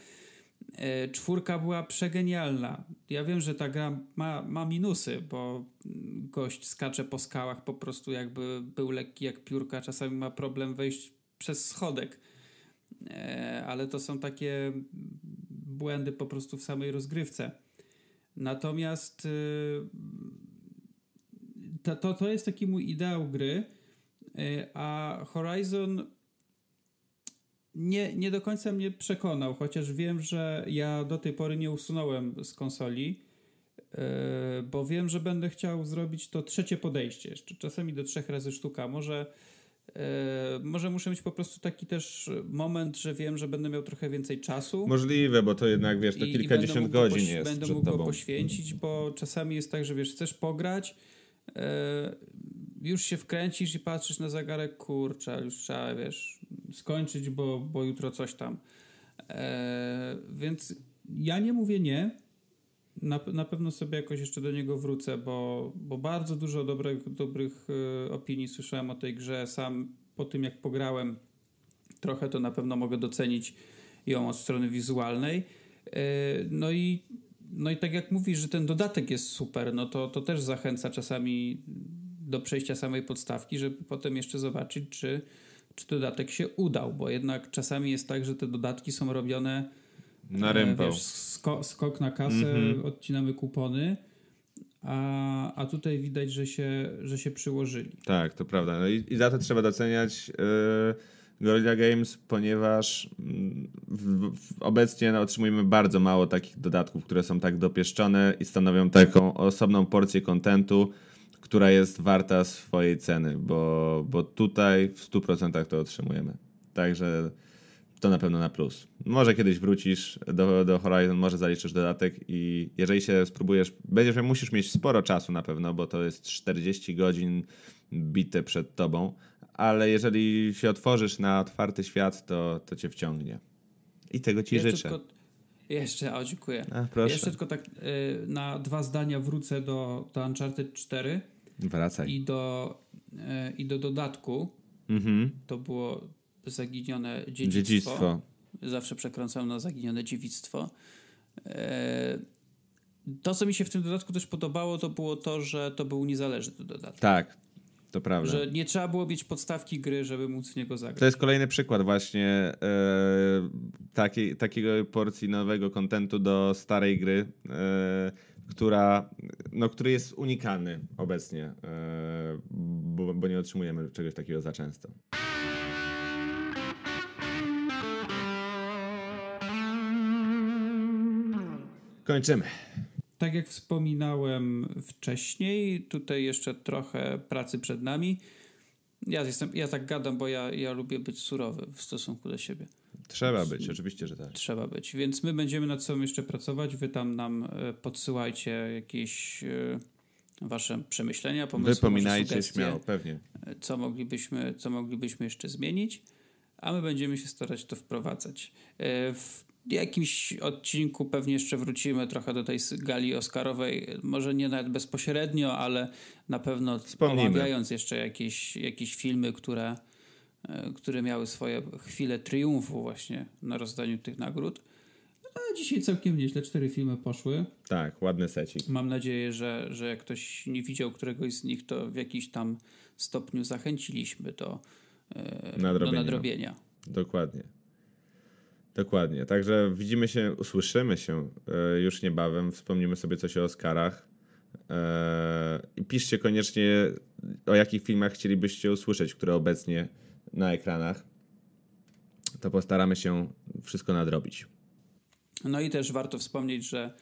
E, czwórka była przegenialna. Ja wiem, że ta gra ma, ma minusy, bo gość skacze po skałach, po prostu jakby był lekki jak piórka, czasami ma problem wejść przez schodek. E, ale to są takie błędy po prostu w samej rozgrywce. Natomiast e, to, to, to jest taki mój ideał gry, a Horizon nie, nie do końca mnie przekonał, chociaż wiem, że ja do tej pory nie usunąłem z konsoli, e, bo wiem, że będę chciał zrobić to trzecie podejście jeszcze, czasami do trzech razy sztuka. Może, e, może muszę mieć po prostu taki też moment, że wiem, że będę miał trochę więcej czasu. Możliwe, bo to jednak, wiesz, to kilkadziesiąt godzin jest Będę mógł go poświęcić, bo czasami jest tak, że wiesz, chcesz pograć, e, już się wkręcisz i patrzysz na zegarek, kurczę, już trzeba, wiesz, skończyć, bo, bo jutro coś tam. E, więc ja nie mówię nie. Na, na pewno sobie jakoś jeszcze do niego wrócę, bo, bo bardzo dużo dobrych, dobrych e, opinii słyszałem o tej grze. Sam po tym, jak pograłem trochę, to na pewno mogę docenić ją od strony wizualnej. E, no i no i tak jak mówisz, że ten dodatek jest super, no to, to też zachęca czasami do przejścia samej podstawki, żeby potem jeszcze zobaczyć, czy, czy dodatek się udał, bo jednak czasami jest tak, że te dodatki są robione na e, rębę. Wiesz, sko skok na kasę, mm -hmm. odcinamy kupony. A, a tutaj widać, że się, że się przyłożyli. Tak, to prawda. No i, i za to trzeba doceniać yy, e, Gorilla Games, ponieważ mm, w, w, obecnie no, otrzymujemy bardzo mało takich dodatków, które są tak dopieszczone i stanowią taką osobną porcję kontentu która jest warta swojej ceny, bo, bo tutaj w 100% to otrzymujemy. Także to na pewno na plus. Może kiedyś wrócisz do, do Horizon, może zaliczysz dodatek i jeżeli się spróbujesz, będziesz musisz mieć sporo czasu na pewno, bo to jest 40 godzin bite przed tobą, ale jeżeli się otworzysz na otwarty świat, to, to cię wciągnie. I tego ci jeszcze życzę. jeszcze, o dziękuję. A, proszę. Jeszcze tylko tak y, na dwa zdania wrócę do, do Uncharted 4 Wracaj. I do, e, i do dodatku mhm. to było zaginione dziedzictwo. dziedzictwo. Zawsze przekręcałem na zaginione dziewictwo. E, to, co mi się w tym dodatku też podobało, to było to, że to był niezależny dodatek. Tak, to prawda. Że nie trzeba było mieć podstawki gry, żeby móc w niego zagrać. To jest kolejny przykład właśnie e, takiego porcji nowego kontentu do starej gry. E, która, no, który jest unikany obecnie, e, bo, bo nie otrzymujemy czegoś takiego za często. Kończymy. Tak jak wspominałem wcześniej, tutaj jeszcze trochę pracy przed nami. Ja, jestem, ja tak gadam, bo ja, ja lubię być surowy w stosunku do siebie. Trzeba być, oczywiście, że tak. Trzeba być, więc my będziemy nad sobą jeszcze pracować. Wy tam nam e, podsyłajcie jakieś e, wasze przemyślenia, pomysły. Wypominajcie śmiało, pewnie. E, co moglibyśmy, co moglibyśmy jeszcze zmienić, a my będziemy się starać to wprowadzać. W jakimś odcinku pewnie jeszcze wrócimy trochę do tej gali Oscarowej, może nie nawet bezpośrednio, ale na pewno Wspomnimy. omawiając jeszcze jakieś, jakieś filmy, które E, które miały swoje chwile triumfu właśnie na rozdaniu tych nagród. No, a dzisiaj całkiem nieźle, cztery filmy poszły. Tak, ładny secik. Mam nadzieję, że, że jak ktoś nie widział któregoś z nich, to w jakiś tam stopniu zachęciliśmy do, e, do nadrobienia. Dokładnie. Dokładnie. Także widzimy się, usłyszymy się e, już niebawem. Wspomnimy sobie coś o Oscarach. I piszcie koniecznie, o jakich filmach chcielibyście usłyszeć, które obecnie na ekranach, to postaramy się wszystko nadrobić. No i też warto wspomnieć, że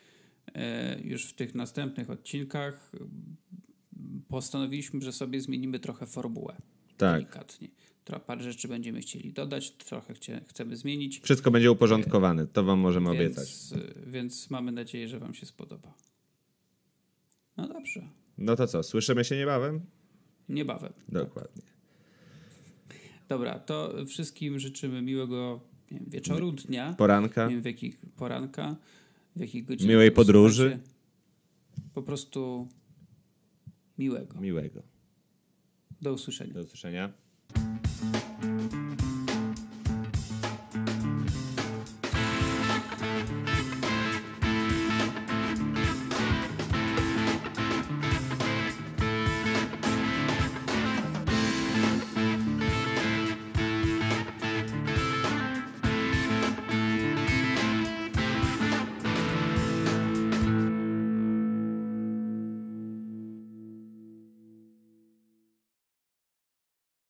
e, już w tych następnych odcinkach postanowiliśmy, że sobie zmienimy trochę formułę. Tak. Delikatnie. Parę rzeczy będziemy chcieli dodać, trochę chcie, chcemy zmienić. Wszystko będzie uporządkowane, to Wam możemy więc, obiecać. Więc mamy nadzieję, że Wam się spodoba. No dobrze. No to co, słyszymy się niebawem? Niebawem. Dokładnie. Dobra, to wszystkim życzymy miłego wiem, wieczoru, dnia. Poranka. Nie wiem, w jakich poranka, w jakich godzinach. Miłej podróży. Po prostu miłego. Miłego. Do usłyszenia. Do usłyszenia.